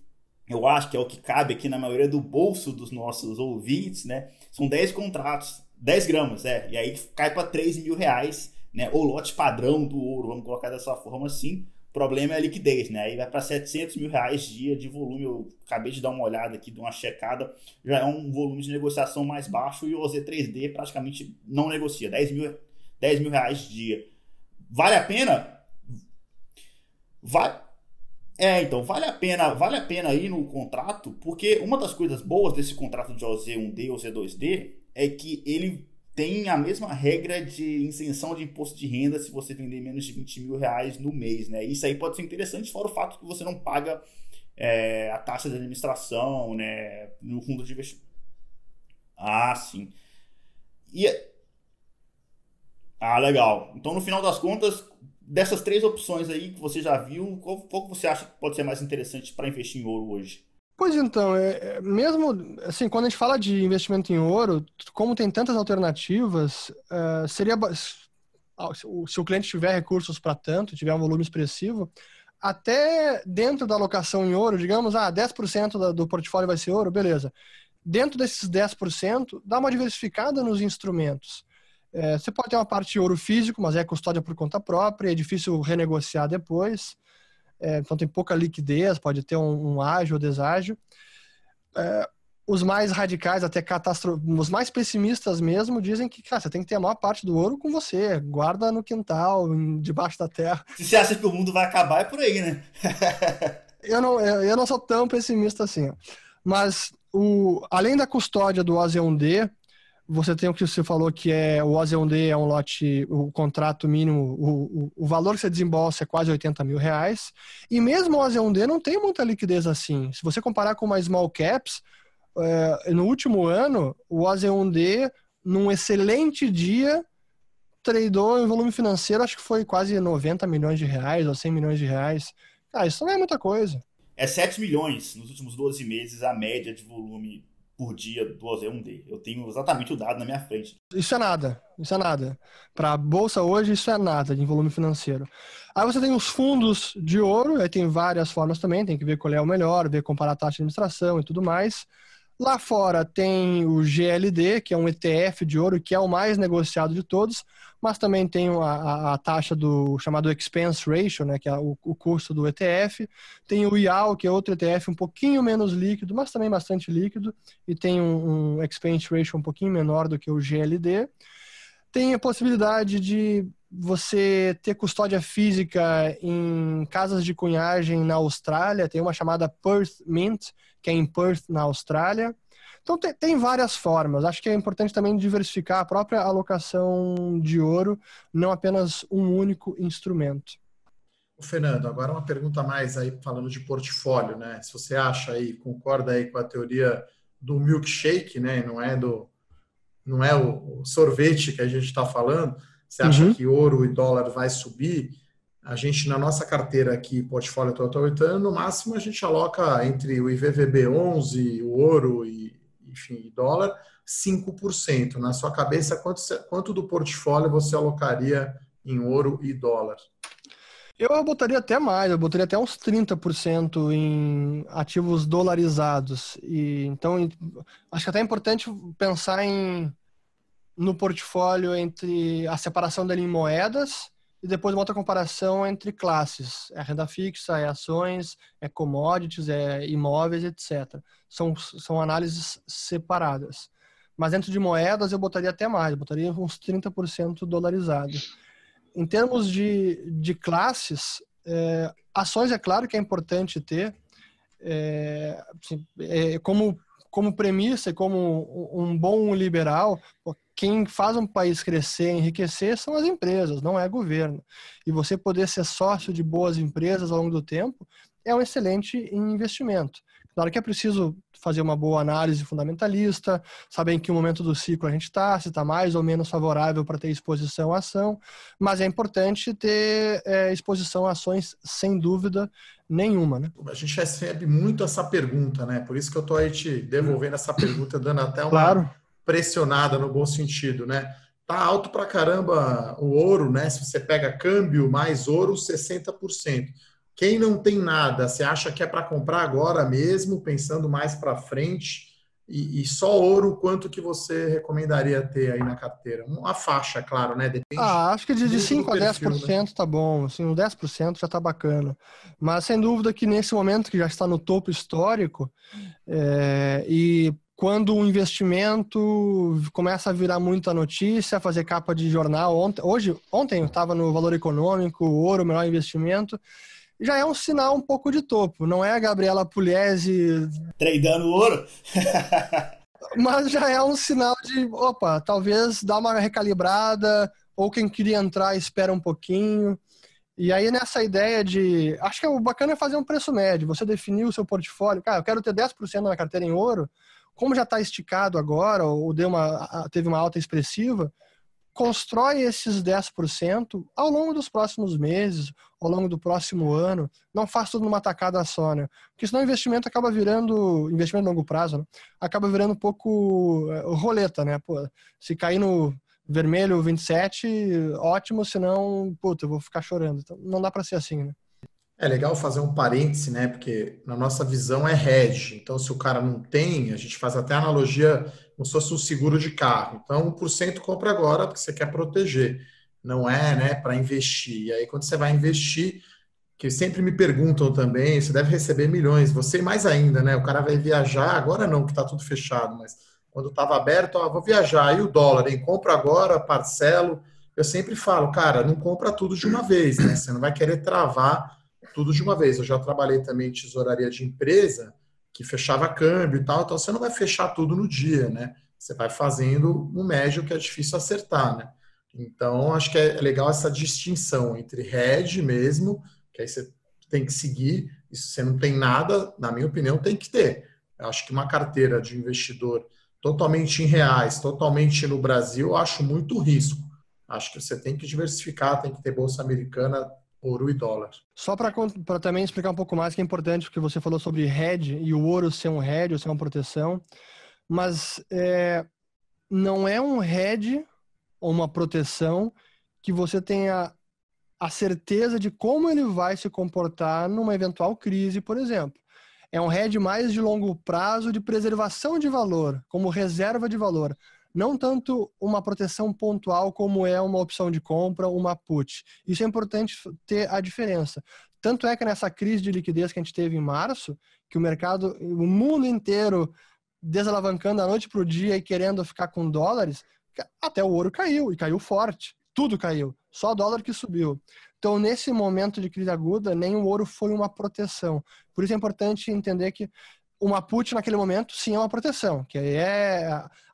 eu acho que é o que cabe aqui na maioria do bolso dos nossos ouvintes, né? São 10 contratos 10 gramas, é. E aí cai para 3 mil reais, né? O lote padrão do ouro, vamos colocar dessa forma assim. O problema é a liquidez, né? Aí vai para 700 mil reais dia de volume. Eu acabei de dar uma olhada aqui, de uma checada. Já é um volume de negociação mais baixo e o OZ3D praticamente não negocia. 10 mil, 10 mil reais dia. Vale a pena? Vale. É, então, vale a pena, vale a pena ir no contrato, porque uma das coisas boas desse contrato de OZ1D ou Z2D é que ele tem a mesma regra de isenção de imposto de renda se você vender menos de 20 mil reais no mês, né? Isso aí pode ser interessante, fora o fato que você não paga é, a taxa de administração, né? No fundo de investimento. Ah, sim. E... É, ah, legal. Então, no final das contas, dessas três opções aí que você já viu, qual, qual você acha que pode ser mais interessante para investir em ouro hoje? Pois então, é, é, mesmo assim, quando a gente fala de investimento em ouro, como tem tantas alternativas, uh, seria se o cliente tiver recursos para tanto, tiver um volume expressivo, até dentro da alocação em ouro, digamos, ah, 10% da, do portfólio vai ser ouro, beleza. Dentro desses 10%, dá uma diversificada nos instrumentos. É, você pode ter uma parte de ouro físico, mas é custódia por conta própria, é difícil renegociar depois é, então tem pouca liquidez, pode ter um, um ágio ou deságio. É, os mais radicais, até catastro... os mais pessimistas mesmo, dizem que cara, você tem que ter a maior parte do ouro com você, guarda no quintal, debaixo da terra. Se você acha que o mundo vai acabar, é por aí, né? *laughs* eu, não, eu não sou tão pessimista assim. Mas, o, além da custódia do 1 D, você tem o que você falou que é o OZ1D é um lote, o contrato mínimo, o, o, o, valor que você desembolsa é quase 80 mil reais. E mesmo o OZ1D não tem muita liquidez assim. Se você comparar com uma small caps, é, no último ano, o OZ1D, num excelente dia, tradou em volume financeiro, acho que foi quase 90 milhões de reais ou 100 milhões de reais. Cara, ah, isso não é muita coisa. É 7 milhões nos últimos 12 meses a média de volume por dia do OZ1D. Eu tenho exatamente o dado na minha frente. Isso é nada, isso é nada. Para a bolsa hoje, isso é nada de volume financeiro. Aí você tem os fundos de ouro, aí tem várias formas também, tem que ver qual é o melhor, ver comparar a taxa de administração e tudo mais. Lá fora tem o GLD, que é um ETF de ouro, que é o mais negociado de todos, mas também tem a, a taxa do chamado expense ratio, né, que é o, o, custo do ETF. Tem o IAL, que é outro ETF um pouquinho menos líquido, mas também bastante líquido, e tem um, um expense ratio um pouquinho menor do que o GLD. Tem a possibilidade de você ter custódia física em casas de cunhagem na Austrália, tem uma chamada Perth Mint, que é em Perth, na Austrália. Então tem, tem, várias formas. Acho que é importante também diversificar a própria alocação de ouro, não apenas um único instrumento. O Fernando, agora uma pergunta mais aí falando de portfólio, né? Se você acha aí, concorda aí com a teoria do milkshake, né? Não é do não é o sorvete que a gente está falando você acha uhum. que ouro e dólar vai subir? A gente, na nossa carteira aqui, portfólio total italiano, no máximo a gente aloca entre o IVVB 11, o ouro e, enfim, dólar, 5%. Na sua cabeça, quanto, quanto do portfólio você alocaria em ouro e dólar? Eu botaria até mais, eu botaria até uns 30% em ativos dolarizados. E então acho que é até é importante pensar em no portfólio entre a separação dele em moedas e depois uma outra comparação entre classes. É renda fixa, é ações, é commodities, é imóveis, etc. São, são análises separadas. Mas dentro de moedas eu botaria até mais, botaria uns 30% dolarizado. Em termos de, de classes, é, ações é claro que é importante ter, é, assim, é, como como premissa e como um bom liberal, quem faz um país crescer, enriquecer são as empresas, não é governo. E você poder ser sócio de boas empresas ao longo do tempo é um excelente investimento. Claro que é preciso fazer uma boa análise fundamentalista, saber em que momento do ciclo a gente está, se está mais ou menos favorável para ter exposição à ação, mas é importante ter é, exposição a ações, sem dúvida, nenhuma, né? A gente recebe muito essa pergunta, né? Por isso que eu estou aí te devolvendo essa pergunta, dando até uma claro. pressionada no bom sentido, né? Tá alto pra caramba o ouro, né? Se você pega câmbio mais ouro, 60%. Quem não tem nada, você acha que é para comprar agora mesmo, pensando mais para frente? E, e, só ouro, quanto que você recomendaria ter aí na carteira? Uma faixa, claro, né? Depende ah, acho que de, de 5 a 10% perfil, né? tá bom. Assim, um 10% já tá bacana. Mas sem dúvida que nesse momento que já está no topo histórico, é, e quando o investimento começa a virar muita notícia, fazer capa de jornal. Ontem, hoje, ontem eu estava no Valor Econômico, Ouro, Melhor Investimento já é um sinal um pouco de topo. Não é a Gabriela Pugliese. Treidando ouro? *laughs* mas já é um sinal de, opa, talvez dá uma recalibrada, ou quem queria entrar espera um pouquinho. E aí nessa ideia de, acho que o bacana é fazer um preço médio, você definir o seu portfólio, cara, eu quero ter 10% na carteira em ouro, como já está esticado agora, ou deu uma, teve uma alta expressiva, constrói esses 10% ao longo dos próximos meses, ao longo do próximo ano, não faz tudo numa tacada só, né? Porque senão o investimento acaba virando, investimento a longo prazo, né? acaba virando um pouco eh, roleta, né? Pô, se cair no vermelho 27, ótimo, senão, puta, eu vou ficar chorando. Então, não dá para ser assim, né? É legal fazer um parêntese, né? Porque na nossa visão é hedge. Então, se o cara não tem, a gente faz até analogia como se fosse um seguro de carro. Então, 1% compra agora porque você quer proteger, não é né, para investir. E aí, quando você vai investir, que sempre me perguntam também, você deve receber milhões, você mais ainda, né? O cara vai viajar, agora não, que está tudo fechado, mas quando estava aberto, ó, vou viajar, e o dólar, hein? Compro agora, parcelo. Eu sempre falo, cara, não compra tudo de uma vez, né? Você não vai querer travar tudo de uma vez. Eu já trabalhei também em tesouraria de empresa, que fechava câmbio e tal, então você não vai fechar tudo no dia, né? Você vai fazendo um médio que é difícil acertar, né? Então, acho que é, é legal essa distinção entre hedge mesmo, que aí você tem que seguir, e se você não tem nada, na minha opinião, tem que ter. Eu acho que uma carteira de investidor totalmente em reais, totalmente no Brasil, eu acho muito risco. Acho que você tem que diversificar, tem que ter bolsa americana, ouro e dólar. Só para também explicar um pouco mais, que é importante o que você falou sobre hedge e o ouro ser um hedge, ou ser uma proteção, mas é, não é um hedge ou uma proteção que você tenha a certeza de como ele vai se comportar numa eventual crise, por exemplo. É um hedge mais de longo prazo de preservação de valor, como reserva de valor não tanto uma proteção pontual como é uma opção de compra, uma put. Isso é importante ter a diferença. Tanto é que nessa crise de liquidez que a gente teve em março, que o mercado, o mundo inteiro desalavancando da noite para o dia e querendo ficar com dólares, até o ouro caiu e caiu forte. Tudo caiu, só o dólar que subiu. Então, nesse momento de crise aguda, nem o ouro foi uma proteção. Por isso é importante entender que uma put naquele momento, sim, é uma proteção, que é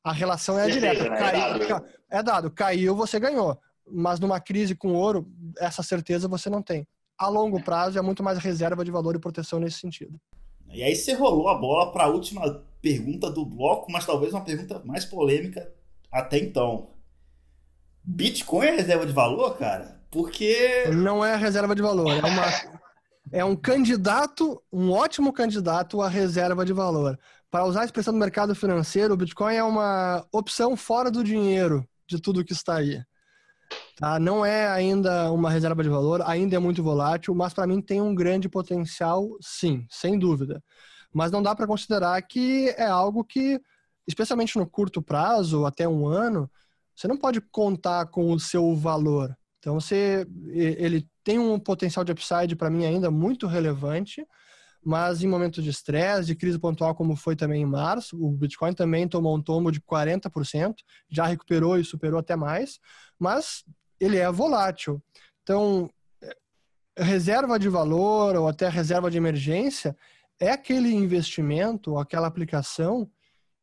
a relação é direta. Né? Caiu, é, dado. é dado, caiu, você ganhou. Mas numa crise com ouro, essa certeza você não tem. A longo é. prazo é muito mais reserva de valor e proteção nesse sentido. E aí você rolou a bola para a última pergunta do bloco, mas talvez uma pergunta mais polêmica até então. Bitcoin é reserva de valor, cara? Porque. Não é reserva de valor, é uma. *laughs* é um candidato, um ótimo candidato à reserva de valor. Para usar a expressão do mercado financeiro, o Bitcoin é uma opção fora do dinheiro de tudo que está aí. Tá? Não é ainda uma reserva de valor, ainda é muito volátil, mas para mim tem um grande potencial, sim, sem dúvida. Mas não dá para considerar que é algo que, especialmente no curto prazo, até um ano, você não pode contar com o seu valor. Então, você, ele tem um potencial de upside para mim ainda muito relevante mas em momentos de estresse, de crise pontual, como foi também em março, o Bitcoin também tomou um tombo de 40%, já recuperou e superou até mais, mas ele é volátil. Então, eh, reserva de valor ou até reserva de emergência é aquele investimento, aquela aplicação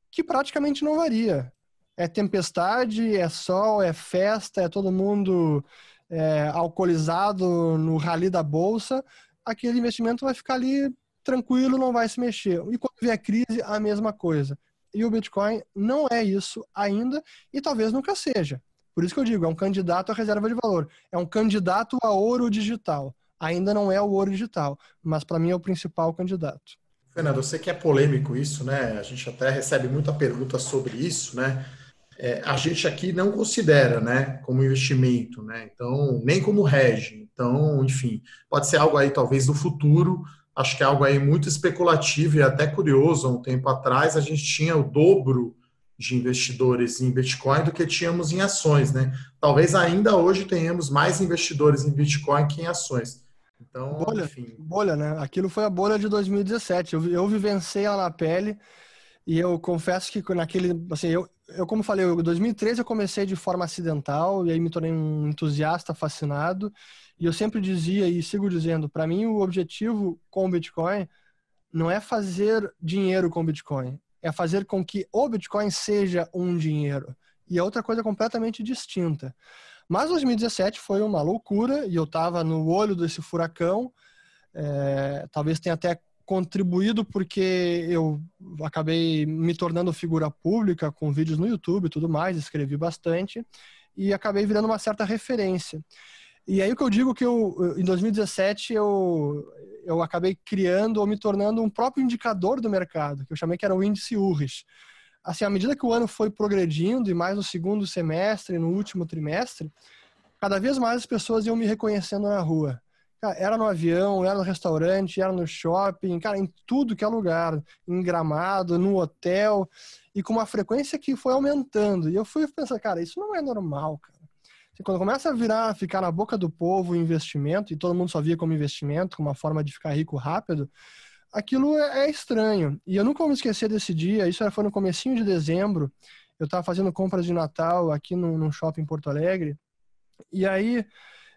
que praticamente não varia. É tempestade, é sol, é festa, é todo mundo é, alcoolizado no rally da bolsa, aquele investimento vai ficar ali tranquilo, não vai se mexer. E quando vier crise, a mesma coisa. E o Bitcoin não é isso ainda e talvez nunca seja. Por isso que eu digo, é um candidato à reserva de valor, é um candidato a ouro digital. Ainda não é o ouro digital, mas para mim é o principal candidato. Fernando, eu sei que é polêmico isso, né? A gente até recebe muita pergunta sobre isso, né? É, a gente aqui não considera, né, como investimento, né? Então, nem como hedge. Então, enfim, pode ser algo aí talvez do futuro, acho que é algo aí muito especulativo e até curioso. Há um tempo atrás, a gente tinha o dobro de investidores em Bitcoin do que tínhamos em ações, né? Talvez ainda hoje tenhamos mais investidores em Bitcoin que em ações. Então, bolha, enfim. bolha, né? Aquilo foi a bolha de 2017. Eu, eu vivenciei ela na pele e eu confesso que naquele, assim, eu, eu como falei, em 2013 eu comecei de forma acidental e aí me tornei um entusiasta fascinado e eu sempre dizia e sigo dizendo, para mim o objetivo com o Bitcoin não é fazer dinheiro com o Bitcoin, é fazer com que o Bitcoin seja um dinheiro. E é outra coisa completamente distinta. Mas 2017 foi uma loucura e eu estava no olho desse furacão. É, talvez tenha até contribuído porque eu acabei me tornando figura pública com vídeos no YouTube e tudo mais, escrevi bastante e acabei virando uma certa referência. E aí o que eu digo que eu, em 2017 eu, eu acabei criando ou me tornando um próprio indicador do mercado, que eu chamei que era o índice URRIS. Assim, à medida que o ano foi progredindo e mais no segundo semestre, no último trimestre, cada vez mais as pessoas iam me reconhecendo na rua. era no avião, era no restaurante, era no shopping, cara, em tudo que é lugar, em gramado, no hotel, e com uma frequência que foi aumentando. E eu fui pensar, cara, isso não é normal, cara. E assim, quando começa a virar, ficar na boca do povo o investimento, e todo mundo só via como investimento, como uma forma de ficar rico rápido, aquilo é, é estranho. E eu nunca vou me esquecer desse dia, isso foi no comecinho de dezembro, eu estava fazendo compras de Natal aqui num, num shopping em Porto Alegre, e aí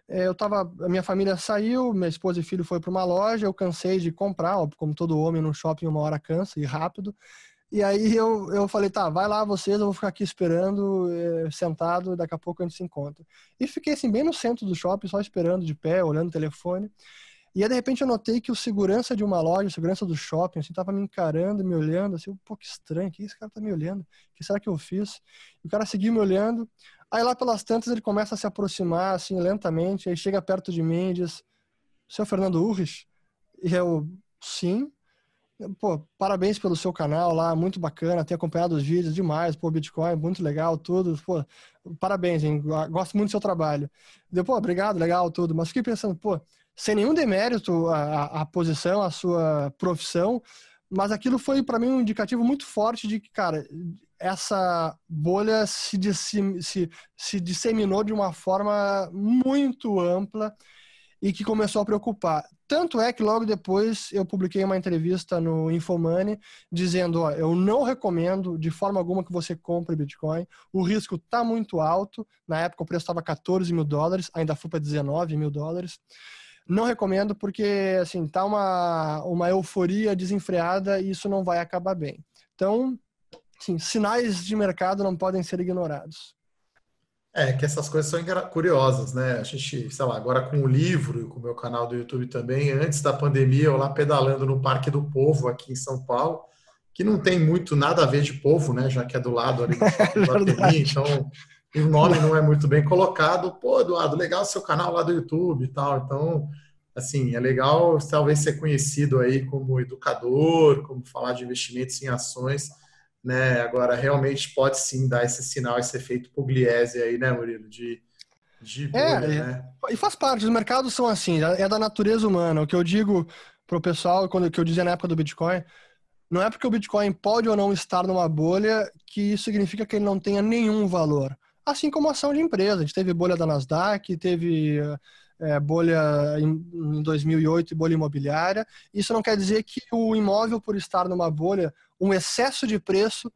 é, eu tava, a minha família saiu, minha esposa e filho foi para uma loja, eu cansei de comprar, ó, como todo homem no shopping uma hora cansa e rápido. E aí eu, eu falei, tá, vai lá vocês, eu vou ficar aqui esperando, eh, sentado, daqui a pouco a gente se encontra. E fiquei assim, bem no centro do shopping, só esperando de pé, olhando o telefone. E aí, de repente, eu notei que o segurança de uma loja, o segurança do shopping, assim, tava me encarando, me olhando, assim, um pouco estranho, que esse cara tá me olhando? O que será que eu fiz? E o cara seguiu me olhando, aí lá pelas tantas ele começa a se aproximar, assim, lentamente, aí chega perto de mim e diz, seu Fernando Urris? E eu, sim. Pô, parabéns pelo seu canal lá, muito bacana, tenho acompanhado os vídeos demais, pô, Bitcoin, muito legal, tudo, pô, parabéns, hein, gosto muito do seu trabalho. Deu, pô, obrigado, legal, tudo, mas fiquei pensando, pô, sem nenhum demérito a, a, a posição, a sua profissão, mas aquilo foi para mim um indicativo muito forte de que, cara, essa bolha se, disse, se, se disseminou de uma forma muito ampla e que começou a preocupar tanto é que logo depois eu publiquei uma entrevista no Infomani dizendo: ó, eu não recomendo de forma alguma que você compre Bitcoin, o risco está muito alto. Na época o preço estava 14 mil dólares, ainda foi para 19 mil dólares. Não recomendo porque assim tá uma, uma euforia desenfreada e isso não vai acabar bem. Então, sim, sinais de mercado não podem ser ignorados. É, que essas coisas são curiosas, né? A gente, sei lá, agora com o livro e com o meu canal do YouTube também, antes da pandemia, eu lá pedalando no Parque do Povo, aqui em São Paulo, que não tem muito nada a ver de povo, né? Já que é do lado ali do *laughs* é então o nome não é muito bem colocado. Pô, Eduardo, legal o seu canal lá do YouTube e tal. Então, assim, é legal talvez ser conhecido aí como educador, como falar de investimentos em ações né? Agora, realmente pode sim dar esse sinal, esse efeito pugliese aí, né, Murilo? De, de é, bolha, é, né? E faz parte, os mercados são assim, é, é da natureza humana. O que eu digo pro pessoal, quando que eu dizia na época do Bitcoin, não é porque o Bitcoin pode ou não estar numa bolha que isso significa que ele não tenha nenhum valor. Assim como ação de empresa. A gente teve bolha da Nasdaq, teve eh, é, bolha em, em 2008 e bolha imobiliária. Isso não quer dizer que o imóvel, por estar numa bolha, um excesso de preço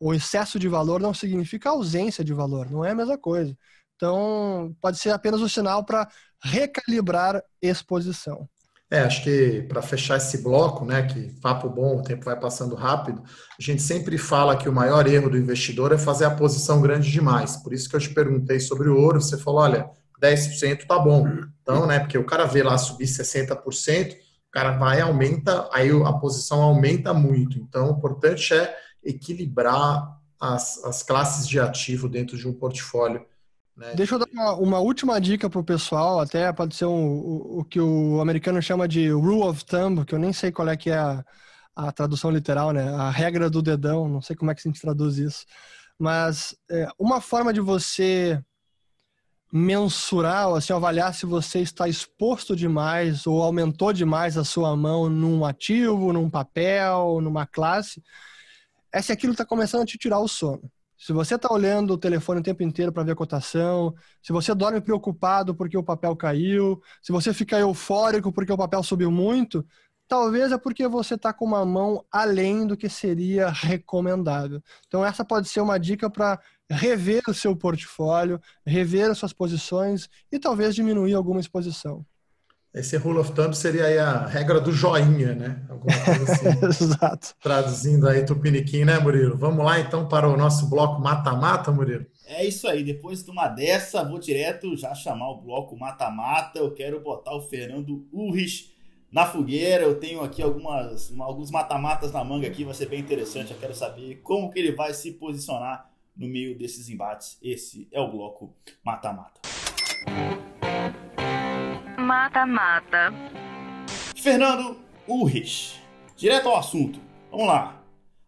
ou excesso de valor não significa ausência de valor, não é a mesma coisa. Então, pode ser apenas um sinal para recalibrar exposição. É, acho que para fechar esse bloco, né, que papo bom, o tempo vai passando rápido, a gente sempre fala que o maior erro do investidor é fazer a posição grande demais. Por isso que eu te perguntei sobre o ouro, você falou, olha, 10% tá bom. Então, né, porque o cara vê lá subir 60%, o cara vai aumenta, aí a posição aumenta muito. Então, o importante é equilibrar as, as classes de ativo dentro de um portfólio. Né? Deixa eu dar uma, uma última dica para o pessoal, até pode ser um, o, o que o americano chama de rule of thumb, que eu nem sei qual é que é a, a tradução literal, né? A regra do dedão, não sei como é que se traduz isso. Mas é, uma forma de você mensurar, assim, avaliar se você está exposto demais ou aumentou demais a sua mão num ativo, num papel, numa classe, é se aquilo está começando a te tirar o sono. Se você está olhando o telefone o tempo inteiro para ver a cotação, se você dorme preocupado porque o papel caiu, se você fica eufórico porque o papel subiu muito, talvez é porque você está com uma mão além do que seria recomendável. Então, essa pode ser uma dica para rever o seu portfólio, rever as suas posições e talvez diminuir alguma exposição. Esse rule of thumb seria aí a regra do joinha, né? Alguma coisa *laughs* assim. Exato. Traduzindo aí Tupiniquim, né, Murilo? Vamos lá então para o nosso bloco mata-mata, Murilo. É isso aí. Depois de uma dessa, vou direto já chamar o bloco mata-mata. Eu quero botar o Fernando Urris na fogueira. Eu tenho aqui algumas, alguns mata-matas na manga aqui, vai ser bem interessante. Eu quero saber como que ele vai se posicionar no meio desses embates. Esse é o bloco mata-mata. Mata-mata. Fernando Urrich. Direto ao assunto. Vamos lá.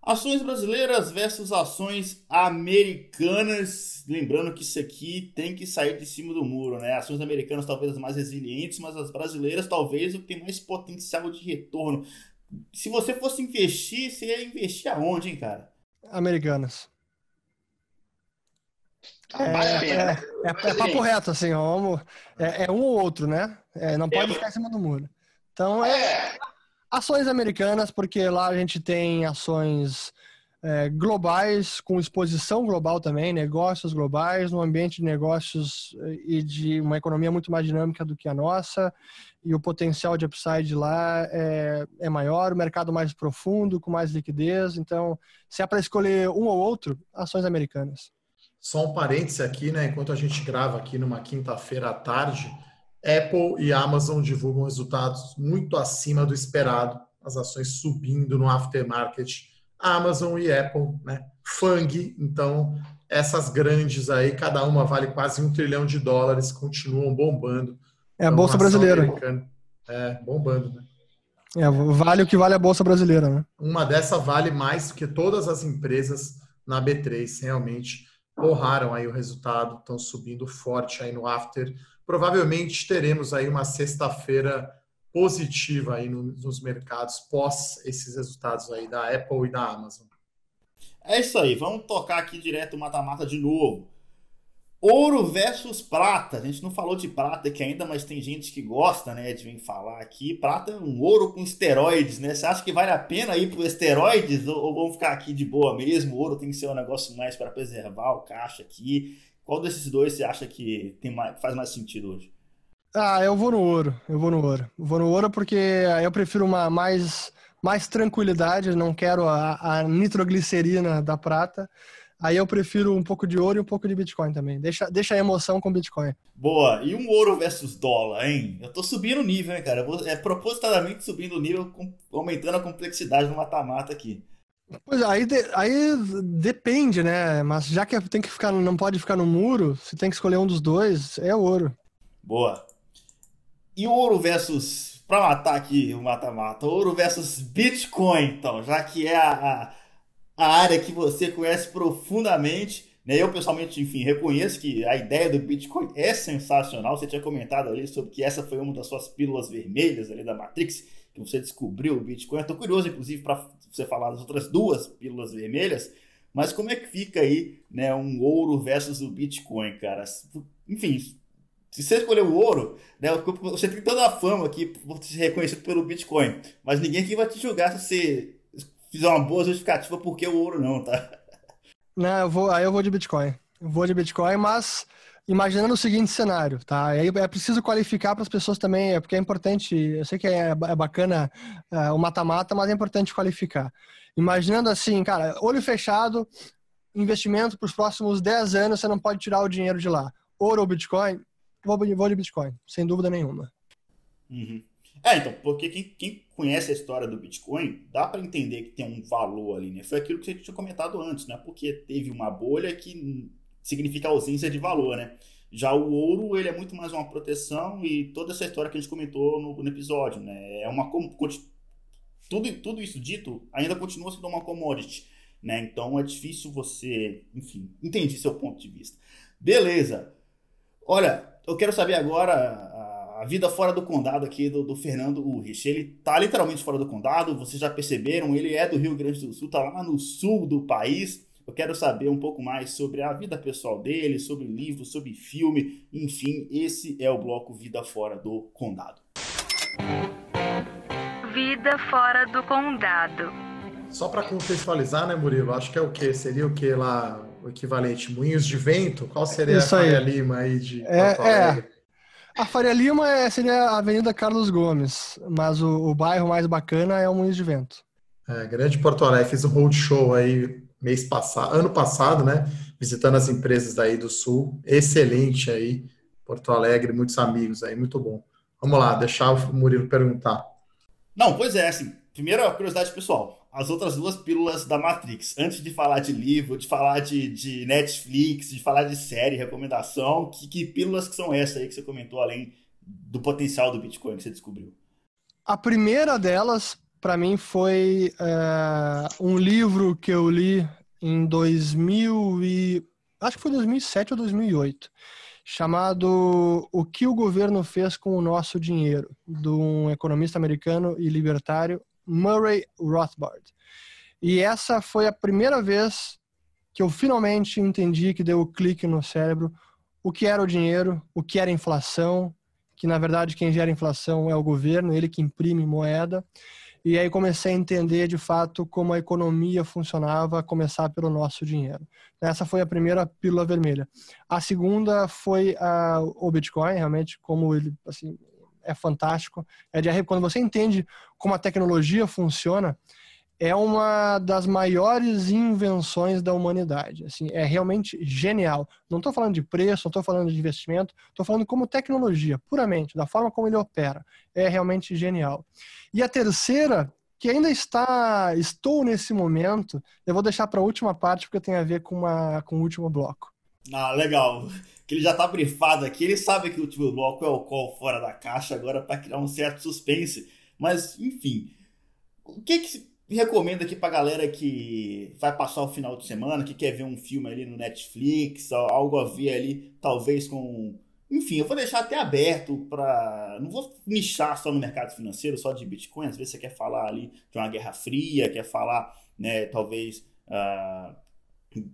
Ações brasileiras versus ações americanas. Lembrando que isso aqui tem que sair de cima do muro, né? Ações americanas talvez as mais resilientes, mas as brasileiras talvez o que tem mais potencial de retorno. Se você fosse investir, você ia investir aonde, hein, cara? Americanas. Ah, é, é, é, é papo reto, assim, vamos. É, é um ou outro, né? É, não pode ficar em cima do muro. Então, é, é. Ações americanas, porque lá a gente tem ações globais, com exposição global também, negócios globais, num ambiente de negócios e de uma economia muito mais dinâmica do que a nossa, e o potencial de upside lá é, é maior, o mercado mais profundo, com mais liquidez. Então, se é para escolher um ou outro, ações americanas. Só um parêntese aqui, né? Enquanto a gente grava aqui numa quinta-feira à tarde, Apple e Amazon divulgam resultados muito acima do esperado, as ações subindo no aftermarket. Amazon e Apple, né? Fang, então essas grandes aí, cada uma vale quase um trilhão de dólares, continuam bombando. É a então, bolsa brasileira. É, bombando, né? É, vale o que vale a bolsa brasileira, né? Uma dessa vale mais do que todas as empresas na B3, realmente honraram aí o resultado, estão subindo forte aí no after. Provavelmente teremos aí uma sexta-feira positiva aí nos mercados pós esses resultados aí da Apple e da Amazon. É isso aí, vamos tocar aqui direto o mata-mata de novo. Ouro versus prata. A gente não falou de prata aqui ainda, mas tem gente que gosta, né, de vir falar aqui. Prata é um ouro com esteroides, né? Você acha que vale a pena ir pro esteroides ou, ou vamos ficar aqui de boa mesmo? O ouro tem que ser um negócio mais para preservar o caixa aqui. Qual desses dois você acha que tem mais, faz mais sentido hoje? Ah, eu vou no ouro. Eu vou no ouro. Eu vou no ouro porque ah, eu prefiro uma mais mais tranquilidade, não quero a, a nitroglicerina da prata. Aí eu prefiro um pouco de ouro e um pouco de Bitcoin também. Deixa, deixa a emoção com Bitcoin. Boa. E um ouro versus dólar, hein? Eu tô subindo o nível, hein, cara? Vou, é propositadamente subindo o nível, com, aumentando a complexidade do mata-mata aqui. Pois é, aí, de, aí depende, né? Mas já que tem que ficar, não pode ficar no muro, se tem que escolher um dos dois, é o ouro. Boa. E ouro versus. Pra matar aqui o mata-mata, ouro versus Bitcoin, então, já que é a, a a área que você conhece profundamente. Né? Eu, pessoalmente, enfim, reconheço que a ideia do Bitcoin é sensacional. Você tinha comentado ali sobre que essa foi uma das suas pílulas vermelhas ali da Matrix, que você descobriu o Bitcoin. Estou curioso, inclusive, para você falar das outras duas pílulas vermelhas. Mas como é que fica aí, né, um ouro versus o Bitcoin, cara? Enfim, se você escolher o ouro, né, você tem toda a fama aqui por ser reconhecido pelo Bitcoin, mas ninguém aqui vai te julgar se você fizer uma boa justificativa porque o ouro não, tá? Não, né, eu vou, aí eu vou de Bitcoin. Eu vou de Bitcoin, mas imaginando o seguinte cenário, tá? Aí é preciso qualificar para as pessoas também, é porque é importante. Eu sei que é, é, bacana é, o mata-mata, mas é importante qualificar. Imaginando assim, cara, olho fechado, investimento para os próximos 10 anos, você não pode tirar o dinheiro de lá. Ouro ou Bitcoin? Vou, de Bitcoin, sem dúvida nenhuma. Uhum. É, então, porque quem, quem conhece a história do Bitcoin, dá para entender que tem um valor ali, né? Foi aquilo que você tinha comentado antes, né? Porque teve uma bolha que significa ausência de valor, né? Já o ouro, ele é muito mais uma proteção e toda essa história que a gente comentou no, no episódio, né? É uma... Tudo, tudo isso dito ainda continua sendo uma commodity, né? Então é difícil você... Enfim, entendi seu ponto de vista. Beleza. Olha, eu quero saber agora a vida fora do condado aqui do, do Fernando Urrich. Ele tá literalmente fora do condado, vocês já perceberam, ele é do Rio Grande do Sul, tá lá no sul do país. Eu quero saber um pouco mais sobre a vida pessoal dele, sobre livro, sobre filme, enfim, esse é o bloco Vida Fora do Condado. Vida Fora do Condado. Só para contextualizar, né, Murilo? Acho que é o que? Seria o que lá? O equivalente Moinhos de Vento? Qual seria Isso a Faria Lima aí de. É, é. A Faria Lima é, seria a Avenida Carlos Gomes, mas o, o bairro mais bacana é o Moinhos de Vento. É, grande Porto Alegre, fiz um roadshow aí mês passado, ano passado, né? Visitando as empresas daí do Sul. Excelente aí, Porto Alegre, muitos amigos aí, muito bom. Vamos lá, deixar o Murilo perguntar. Não, pois é, assim, primeira curiosidade pessoal as outras duas pílulas da Matrix. Antes de falar de livro, de falar de, de Netflix, de falar de série, recomendação, que, que pílulas que são essas aí que você comentou, além do potencial do Bitcoin que você descobriu? A primeira delas, para mim, foi é, um livro que eu li em 2000 e... Acho que foi 2007 ou 2008 chamado O que o governo fez com o nosso dinheiro, de um economista americano e libertário Murray Rothbard. E essa foi a primeira vez que eu finalmente entendi que deu o um clique no cérebro o que era o dinheiro, o que era inflação, que na verdade quem gera inflação é o governo, ele que imprime moeda. E aí comecei a entender de fato como a economia funcionava, a começar pelo nosso dinheiro. Essa foi a primeira pílula vermelha. A segunda foi a, ah, o Bitcoin, realmente como ele assim é fantástico. É de quando você entende como a tecnologia funciona, é uma das maiores invenções da humanidade. Assim, é realmente genial. Não estou falando de preço, não estou falando de investimento, estou falando como tecnologia, puramente, da forma como ele opera. É realmente genial. E a terceira, que ainda está, estou nesse momento, eu vou deixar para a última parte, porque tem a ver com, uma, com o último bloco. Ah, legal. Que ele já está brifado aqui, ele sabe que o último bloco é o qual fora da caixa agora para criar um certo suspense. Mas, enfim. O que que recomenda aqui pra galera que vai passar o final de semana, que quer ver um filme ali no Netflix, algo a ver ali, talvez com. Enfim, eu vou deixar até aberto para. Não vou nichar só no mercado financeiro, só de Bitcoin. Às vezes você quer falar ali de uma guerra fria, quer falar, né, talvez. Uh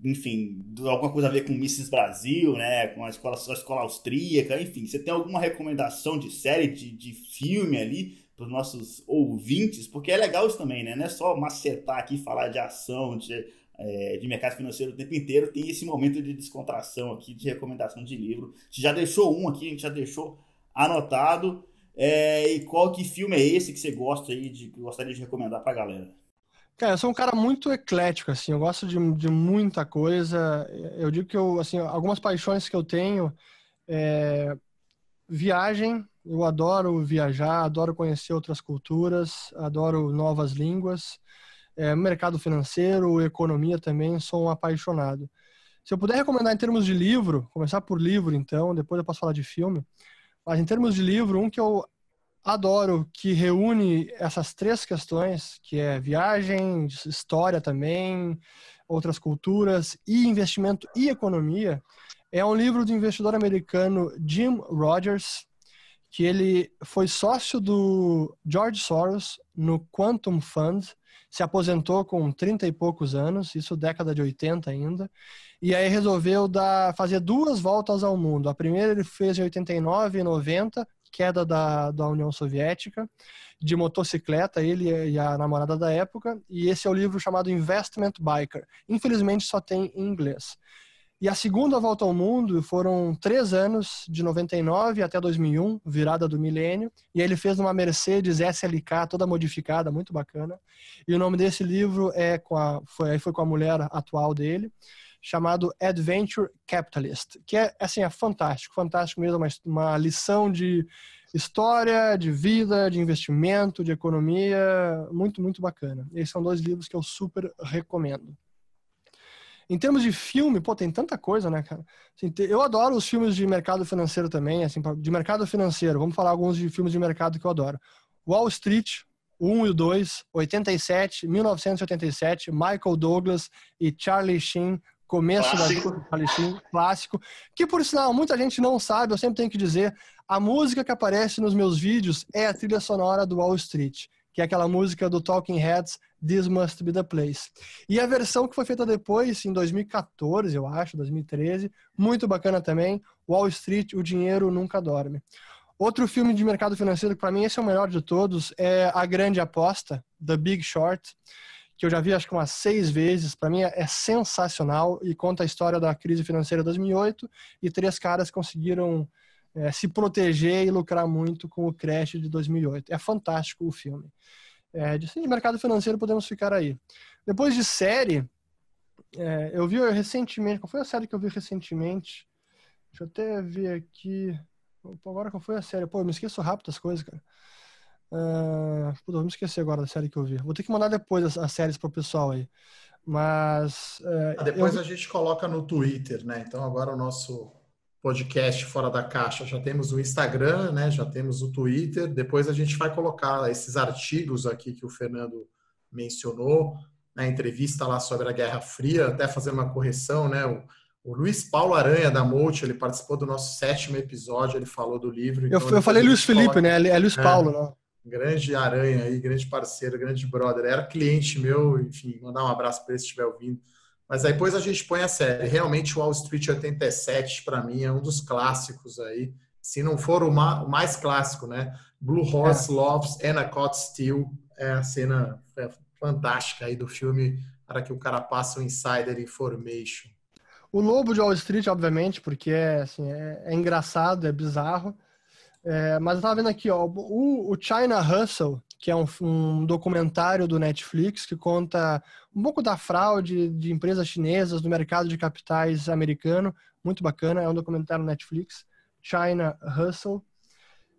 enfim, alguma coisa a ver com Misses Brasil, né? Com a escola, a escola austríaca, enfim. Você tem alguma recomendação de série, de, de filme ali? para os nossos ouvintes, porque é legal isso também, né? Não é só macetar aqui, falar de ação, de, é, de mercado financeiro o tempo inteiro, tem esse momento de descontração aqui, de recomendação de livro. A gente já deixou um aqui, a gente já deixou anotado. É, e qual que filme é esse que você gosta aí, de, que gostaria de recomendar para a galera? Cara, eu sou um cara muito eclético, assim, eu gosto de, de muita coisa. Eu digo que eu, assim, algumas paixões que eu tenho é viagem, eu adoro viajar, adoro conhecer outras culturas, adoro novas línguas, é, mercado financeiro, economia também, sou um apaixonado. Se eu puder recomendar em termos de livro, começar por livro então, depois eu posso falar de filme, mas em termos de livro, um que eu adoro, que reúne essas três questões, que é viagem, história também, outras culturas e investimento e economia, é um livro do investidor americano Jim Rogers, que ele foi sócio do George Soros no Quantum Fund, se aposentou com 30 e poucos anos, isso década de 80 ainda, e aí resolveu dar, fazer duas voltas ao mundo. A primeira ele fez em 89 e 90, queda da, da União Soviética, de motocicleta, ele e a namorada da época, e esse é o livro chamado Investment Biker. Infelizmente só tem em inglês. E a segunda volta ao mundo foram três anos, de 99 até 2001, virada do milênio. E ele fez uma Mercedes SLK toda modificada, muito bacana. E o nome desse livro é com a, foi, foi com a mulher atual dele, chamado Adventure Capitalist, que é assim é fantástico, fantástico mesmo, uma, uma lição de história, de vida, de investimento, de economia, muito muito bacana. Esses são dois livros que eu super recomendo. Em termos de filme, pô, tem tanta coisa, né, cara? Assim, eu adoro os filmes de mercado financeiro também, assim, de mercado financeiro. Vamos falar alguns de filmes de mercado que eu adoro. Wall Street, 1 e 2, 87, 1987, Michael Douglas e Charlie Sheen, começo clássico. da Charlie Sheen, clássico, que por sinal muita gente não sabe, eu sempre tenho que dizer, a música que aparece nos meus vídeos é a trilha sonora do Wall Street que é aquela música do Talking Heads, This Must Be the Place. E a versão que foi feita depois, em 2014, eu acho, 2013, muito bacana também, Wall Street, O Dinheiro Nunca Dorme. Outro filme de mercado financeiro, que para mim esse é o melhor de todos, é A Grande Aposta, The Big Short, que eu já vi acho que umas seis vezes, para mim é, é sensacional e conta a história da crise financeira de 2008 e três caras conseguiram é, se proteger e lucrar muito com o crash de 2008. É fantástico o filme. É, de, mercado financeiro podemos ficar aí. Depois de série, é, eu vi recentemente, qual foi a série que eu vi recentemente? Deixa eu até ver aqui. Agora qual foi a série? Pô, eu me esqueço rápido das coisas, cara. Uh, puta, me esquecer agora da série que eu vi. Vou ter que mandar depois as, as séries pro pessoal aí. Mas. Uh, depois eu... a gente coloca no Twitter, né? Então agora o nosso podcast Fora da Caixa, já temos o Instagram, né? já temos o Twitter. Depois a gente vai colocar esses artigos aqui que o Fernando mencionou, na né, entrevista lá sobre a Guerra Fria, até fazer uma correção, né? O, o Luiz Paulo Aranha da Multi, ele participou do nosso sétimo episódio, ele falou do livro. Então eu, eu falei Luiz Felipe, né? É Luiz é. Paulo, né? Grande Aranha aí, grande parceiro, grande brother. Era cliente meu, enfim, mandar um abraço para ele se estiver ouvindo. Mas aí depois a gente põe a série. Realmente, Wall Street 87, para mim, é um dos clássicos aí. Se não for o, ma o mais clássico, né? Blue Horse é. Loves Anacott Steel. É a cena é fantástica aí do filme para que o cara passe o insider information. O Lobo de Wall Street, obviamente, porque é, assim, é, é engraçado, é bizarro. É, mas eu tava vendo aqui, ó, o, o China Hustle, que é um, um, documentário do Netflix que conta um pouco da fraude de empresas chinesas no mercado de capitais americano. Muito bacana, é um documentário Netflix, China Hustle.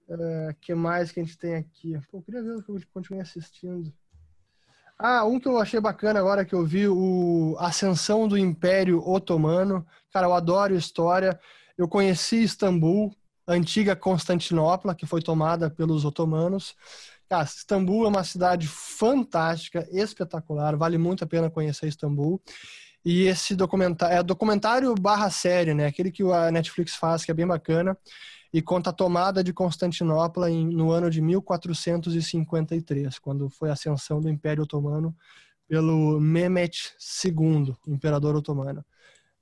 Uh, que mais que a gente tem aqui? Pô, eu queria ver o que eu continuei assistindo. Ah, um que eu achei bacana agora que eu vi, o Ascensão do Império Otomano. Cara, eu adoro história. Eu conheci Istambul, antiga Constantinopla, que foi tomada pelos otomanos. Cara, Istambul é uma cidade fantástica, espetacular, vale muito a pena conhecer Istambul. E esse documentário, é documentário barra série, né? Aquele que a Netflix faz, que é bem bacana, e conta a tomada de Constantinopla em, no ano de 1453, quando foi a ascensão do Império Otomano pelo Mehmet II, imperador otomano.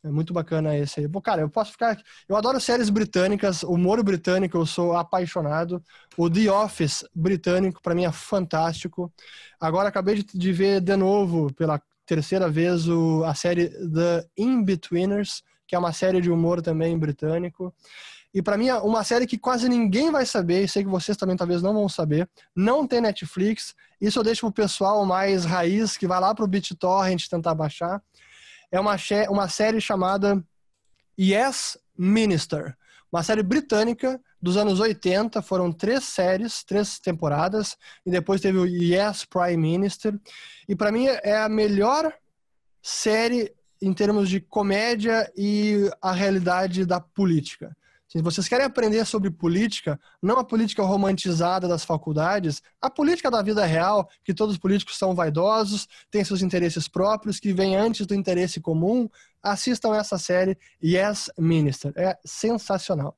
É muito bacana esse aí. Pô, cara, eu posso ficar. Eu adoro séries britânicas, humor britânico, eu sou apaixonado. O The Office britânico, para mim, é fantástico. Agora acabei de ver de novo, pela terceira vez, o, a série The In-Betweeners, que é uma série de humor também britânico. E para mim é uma série que quase ninguém vai saber, e sei que vocês também talvez não vão saber. Não tem Netflix. Isso eu deixo pro pessoal mais raiz que vai lá pro BitTorrent tentar baixar é uma, uma série chamada Yes, Minister. Uma série britânica dos anos 80, foram três séries, três temporadas, e depois teve o Yes, Prime Minister. E para mim é a melhor série em termos de comédia e a realidade da política. Se vocês querem aprender sobre política, não a política romantizada das faculdades, a política da vida real, que todos os políticos são vaidosos, têm seus interesses próprios, que vêm antes do interesse comum, assistam essa série Yes Minister. É sensacional.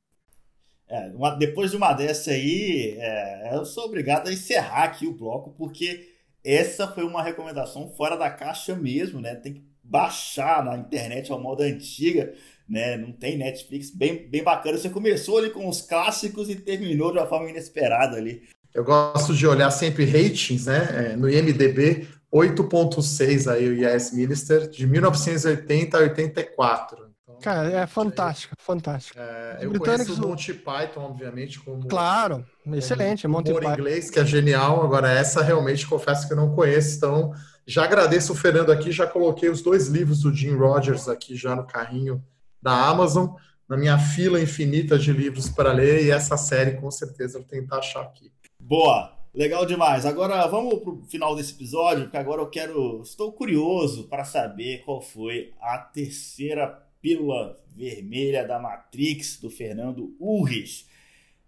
É, uma, depois de uma dessa aí, é, eu sou obrigado a encerrar aqui o bloco, porque essa foi uma recomendação fora da caixa mesmo, né? Tem que baixar na internet é ao modo antiga né? Não tem Netflix, bem, bem bacana. Você começou ali com os clássicos e terminou de uma forma inesperada ali. Eu gosto de olhar sempre ratings, né? É, no IMDB, 8.6 aí o Yes Minister, de 1980 a 84. Então, Cara, é, é fantástico, fantástico. É, eu conheço o Monty Python, obviamente, como... Claro, como excelente, Monty Python. inglês, que é genial. Agora, essa realmente, confesso que eu não conheço, então... Já agradeço o Fernando aqui, já coloquei os dois livros do Jim Rogers aqui já no carrinho da Amazon, na minha fila infinita de livros para ler, e essa série com certeza eu vou tentar achar aqui. Boa! Legal demais. Agora vamos para o final desse episódio, porque agora eu quero. Estou curioso para saber qual foi a terceira pílula vermelha da Matrix do Fernando Urris.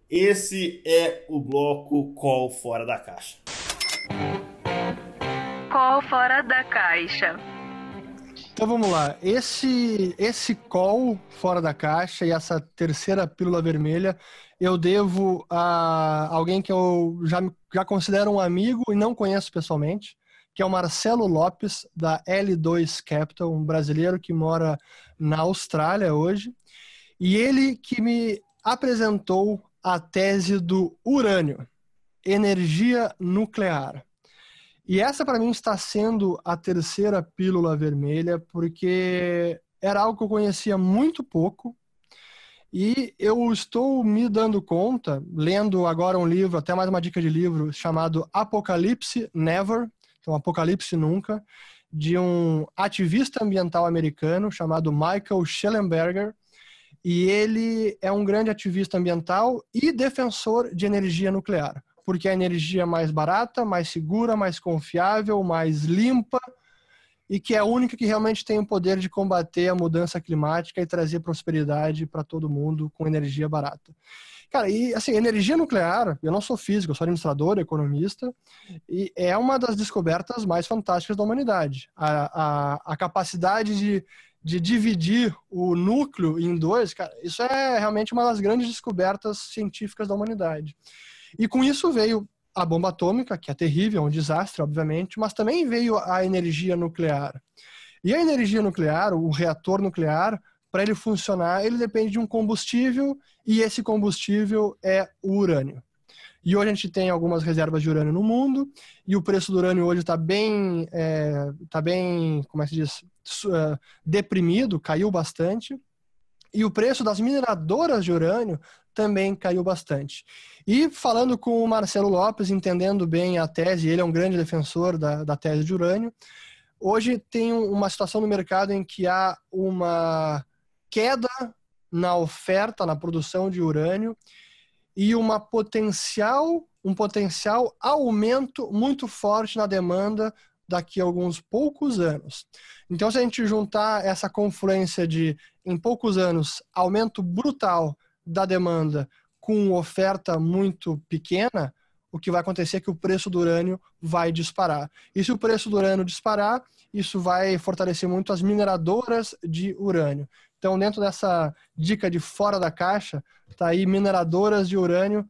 Esse é o bloco Call Fora da Caixa. Call Fora da Caixa. Então vamos lá. Esse, esse call fora da caixa e essa terceira pílula vermelha eu devo a alguém que eu já, já considero um amigo e não conheço pessoalmente, que é o Marcelo Lopes, da L2 Capital, um brasileiro que mora na Austrália hoje. E ele que me apresentou a tese do urânio, energia nuclear. E essa, para mim, está sendo a terceira pílula vermelha, porque era algo que eu conhecia muito pouco. E eu estou me dando conta, lendo agora um livro, até mais uma dica de livro, chamado Apocalipse Never então Apocalipse Nunca de um ativista ambiental americano chamado Michael Schellenberger. E ele é um grande ativista ambiental e defensor de energia nuclear porque a energia é mais barata, mais segura, mais confiável, mais limpa e que é a única que realmente tem o poder de combater a mudança climática e trazer prosperidade para todo mundo com energia barata. Cara, e assim, energia nuclear, eu não sou físico, eu sou administrador, economista, e é uma das descobertas mais fantásticas da humanidade. A, a, a capacidade de, de dividir o núcleo em dois, cara, isso é realmente uma das grandes descobertas científicas da humanidade. E com isso veio a bomba atômica, que é terrível, é um desastre, obviamente, mas também veio a energia nuclear. E a energia nuclear, o reator nuclear, para ele funcionar, ele depende de um combustível e esse combustível é o urânio. E hoje a gente tem algumas reservas de urânio no mundo e o preço do urânio hoje está bem, é, tá bem, como é que se diz, é, deprimido, caiu bastante. E o preço das mineradoras de urânio também caiu bastante. E falando com o Marcelo Lopes, entendendo bem a tese, ele é um grande defensor da, da tese de urânio, hoje tem uma situação no mercado em que há uma queda na oferta, na produção de urânio e uma potencial, um potencial aumento muito forte na demanda daqui a alguns poucos anos. Então, se a gente juntar essa confluência de, em poucos anos, aumento brutal da demanda com oferta muito pequena, o que vai acontecer é que o preço do urânio vai disparar. E se o preço do urânio disparar, isso vai fortalecer muito as mineradoras de urânio. Então, dentro dessa dica de fora da caixa, tá aí mineradoras de urânio.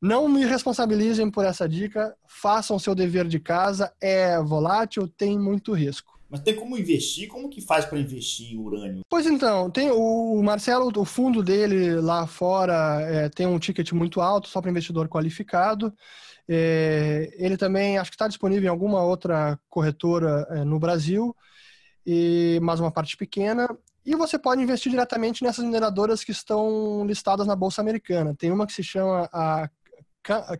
Não me responsabilizem por essa dica, façam seu dever de casa, é volátil, tem muito risco. Mas tem como investir? Como que faz para investir em urânio? Pois então, tem o Marcelo, o fundo dele lá fora é, tem um ticket muito alto só para investidor qualificado. É, ele também acho que está disponível em alguma outra corretora é, no Brasil, e mais uma parte pequena. E você pode investir diretamente nessas mineradoras que estão listadas na bolsa americana. Tem uma que se chama a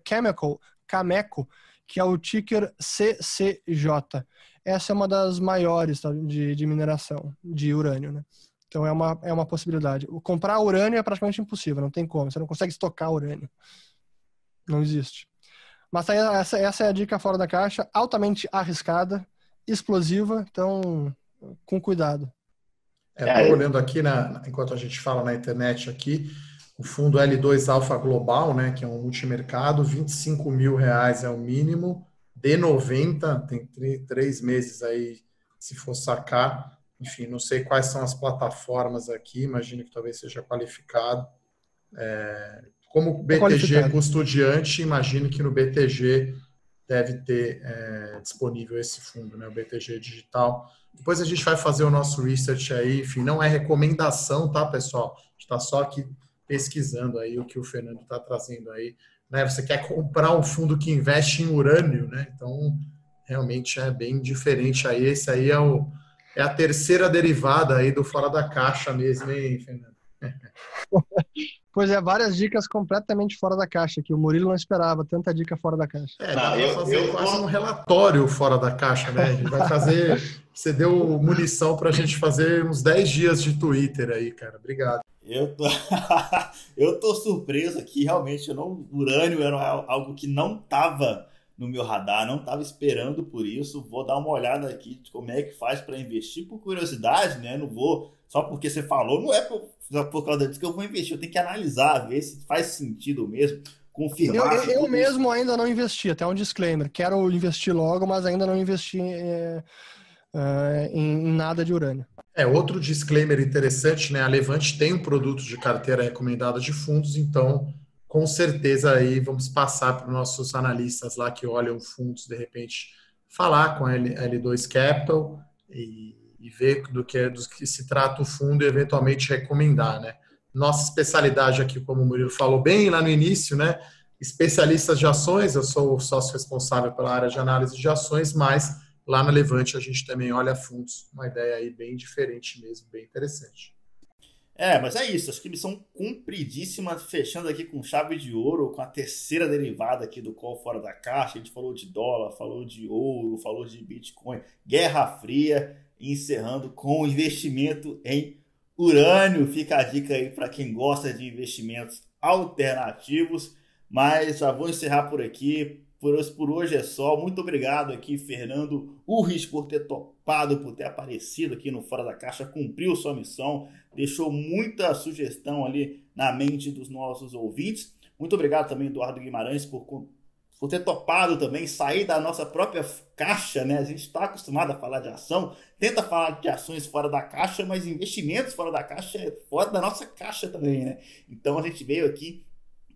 Chemical, Cameco, que é o ticker CCJ essa é uma das maiores tá, de, de, mineração de urânio, né? Então é uma, é uma possibilidade. Comprar urânio é praticamente impossível, não tem como. Você não consegue estocar urânio. Não existe. Mas essa, essa é a dica fora da caixa, altamente arriscada, explosiva, então com cuidado. É, olhando aqui, na, enquanto a gente fala na internet aqui, o fundo L2 Alpha Global, né, que é um multimercado, 25 mil reais é o mínimo, de 90, tem três meses aí, se for sacar. Enfim, não sei quais são as plataformas aqui, imagino que talvez seja qualificado. É, como BTG é custodiante, imagino que no BTG deve ter é, disponível esse fundo, né, o BTG Digital. Depois a gente vai fazer o nosso research aí, enfim, não é recomendação, tá, pessoal? A gente está só aqui pesquisando aí o que o Fernando está trazendo aí né? Você quer comprar um fundo que investe em urânio, né? Então, realmente é bem diferente aí. Esse aí é, o, é a terceira derivada aí do fora da caixa mesmo, hein, Fernando? *laughs* Pois é, várias dicas completamente fora da caixa, que o Murilo não esperava, tanta dica fora da caixa. É, dá eu, fazer eu, quase um relatório fora da caixa, né? vai fazer. *laughs* você deu munição para a gente fazer uns 10 dias de Twitter aí, cara. Obrigado. Eu tô, *laughs* eu tô surpreso aqui, realmente. Eu não, urânio era algo que não tava no meu radar, não estava esperando por isso. Vou dar uma olhada aqui de como é que faz para investir por curiosidade, né? Não vou só porque você falou, não é por, por causa disso que eu vou investir, eu tenho que analisar, ver se faz sentido mesmo, confirmar. Eu, eu, eu mesmo ainda não investi, até um disclaimer, quero investir logo, mas ainda não investi é, é, em, nada de urânio. É, outro disclaimer interessante, né? A Levante tem um produto de carteira recomendada de fundos, então com certeza aí vamos passar para os nossos analistas lá que olham fundos de repente falar com a L2 Capital e e ver do que, é, do que se trata o fundo e eventualmente recomendar, né? Nossa especialidade aqui, como o Murilo falou bem lá no início, né? Especialistas de ações, eu sou o sócio responsável pela área de análise de ações, mas lá na Levante a gente também olha fundos, uma ideia aí bem diferente mesmo, bem interessante. É, mas é isso, acho que missão cumpridíssima, fechando aqui com chave de ouro, com a terceira derivada aqui do Call Fora da Caixa, a gente falou de dólar, falou de ouro, falou de Bitcoin, Guerra Fria, encerrando com o investimento em urânio. Fica a dica aí para quem gosta de investimentos alternativos. Mas já vou encerrar por aqui. Por hoje, por hoje é só. Muito obrigado aqui, Fernando Urris, por ter topado, por ter aparecido aqui no Fora da Caixa, cumpriu sua missão, deixou muita sugestão ali na mente dos nossos ouvintes. Muito obrigado também, Eduardo Guimarães, por por ter topado também sair da nossa própria caixa, né? A gente está acostumado a falar de ação, tenta falar de ações fora da caixa, mas investimentos fora da caixa é fora da nossa caixa também, né? Então a gente veio aqui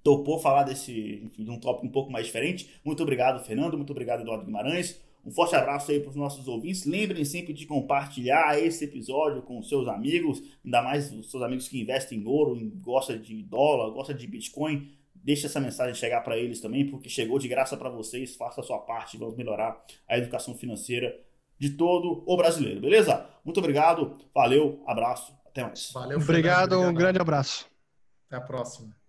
topou falar desse enfim, de um tópico um pouco mais diferente. Muito obrigado, Fernando. Muito obrigado, Eduardo Guimarães. Um forte abraço aí para os nossos ouvintes. Lembrem sempre de compartilhar esse episódio com seus amigos, ainda mais os seus amigos que investem em ouro, gostam de dólar, gostam de Bitcoin. Deixe essa mensagem chegar para eles também, porque chegou de graça para vocês. Faça a sua parte, vamos melhorar a educação financeira de todo o brasileiro, beleza? Muito obrigado, valeu, abraço, até mais. Valeu, obrigado, obrigado. um grande abraço. Até a próxima.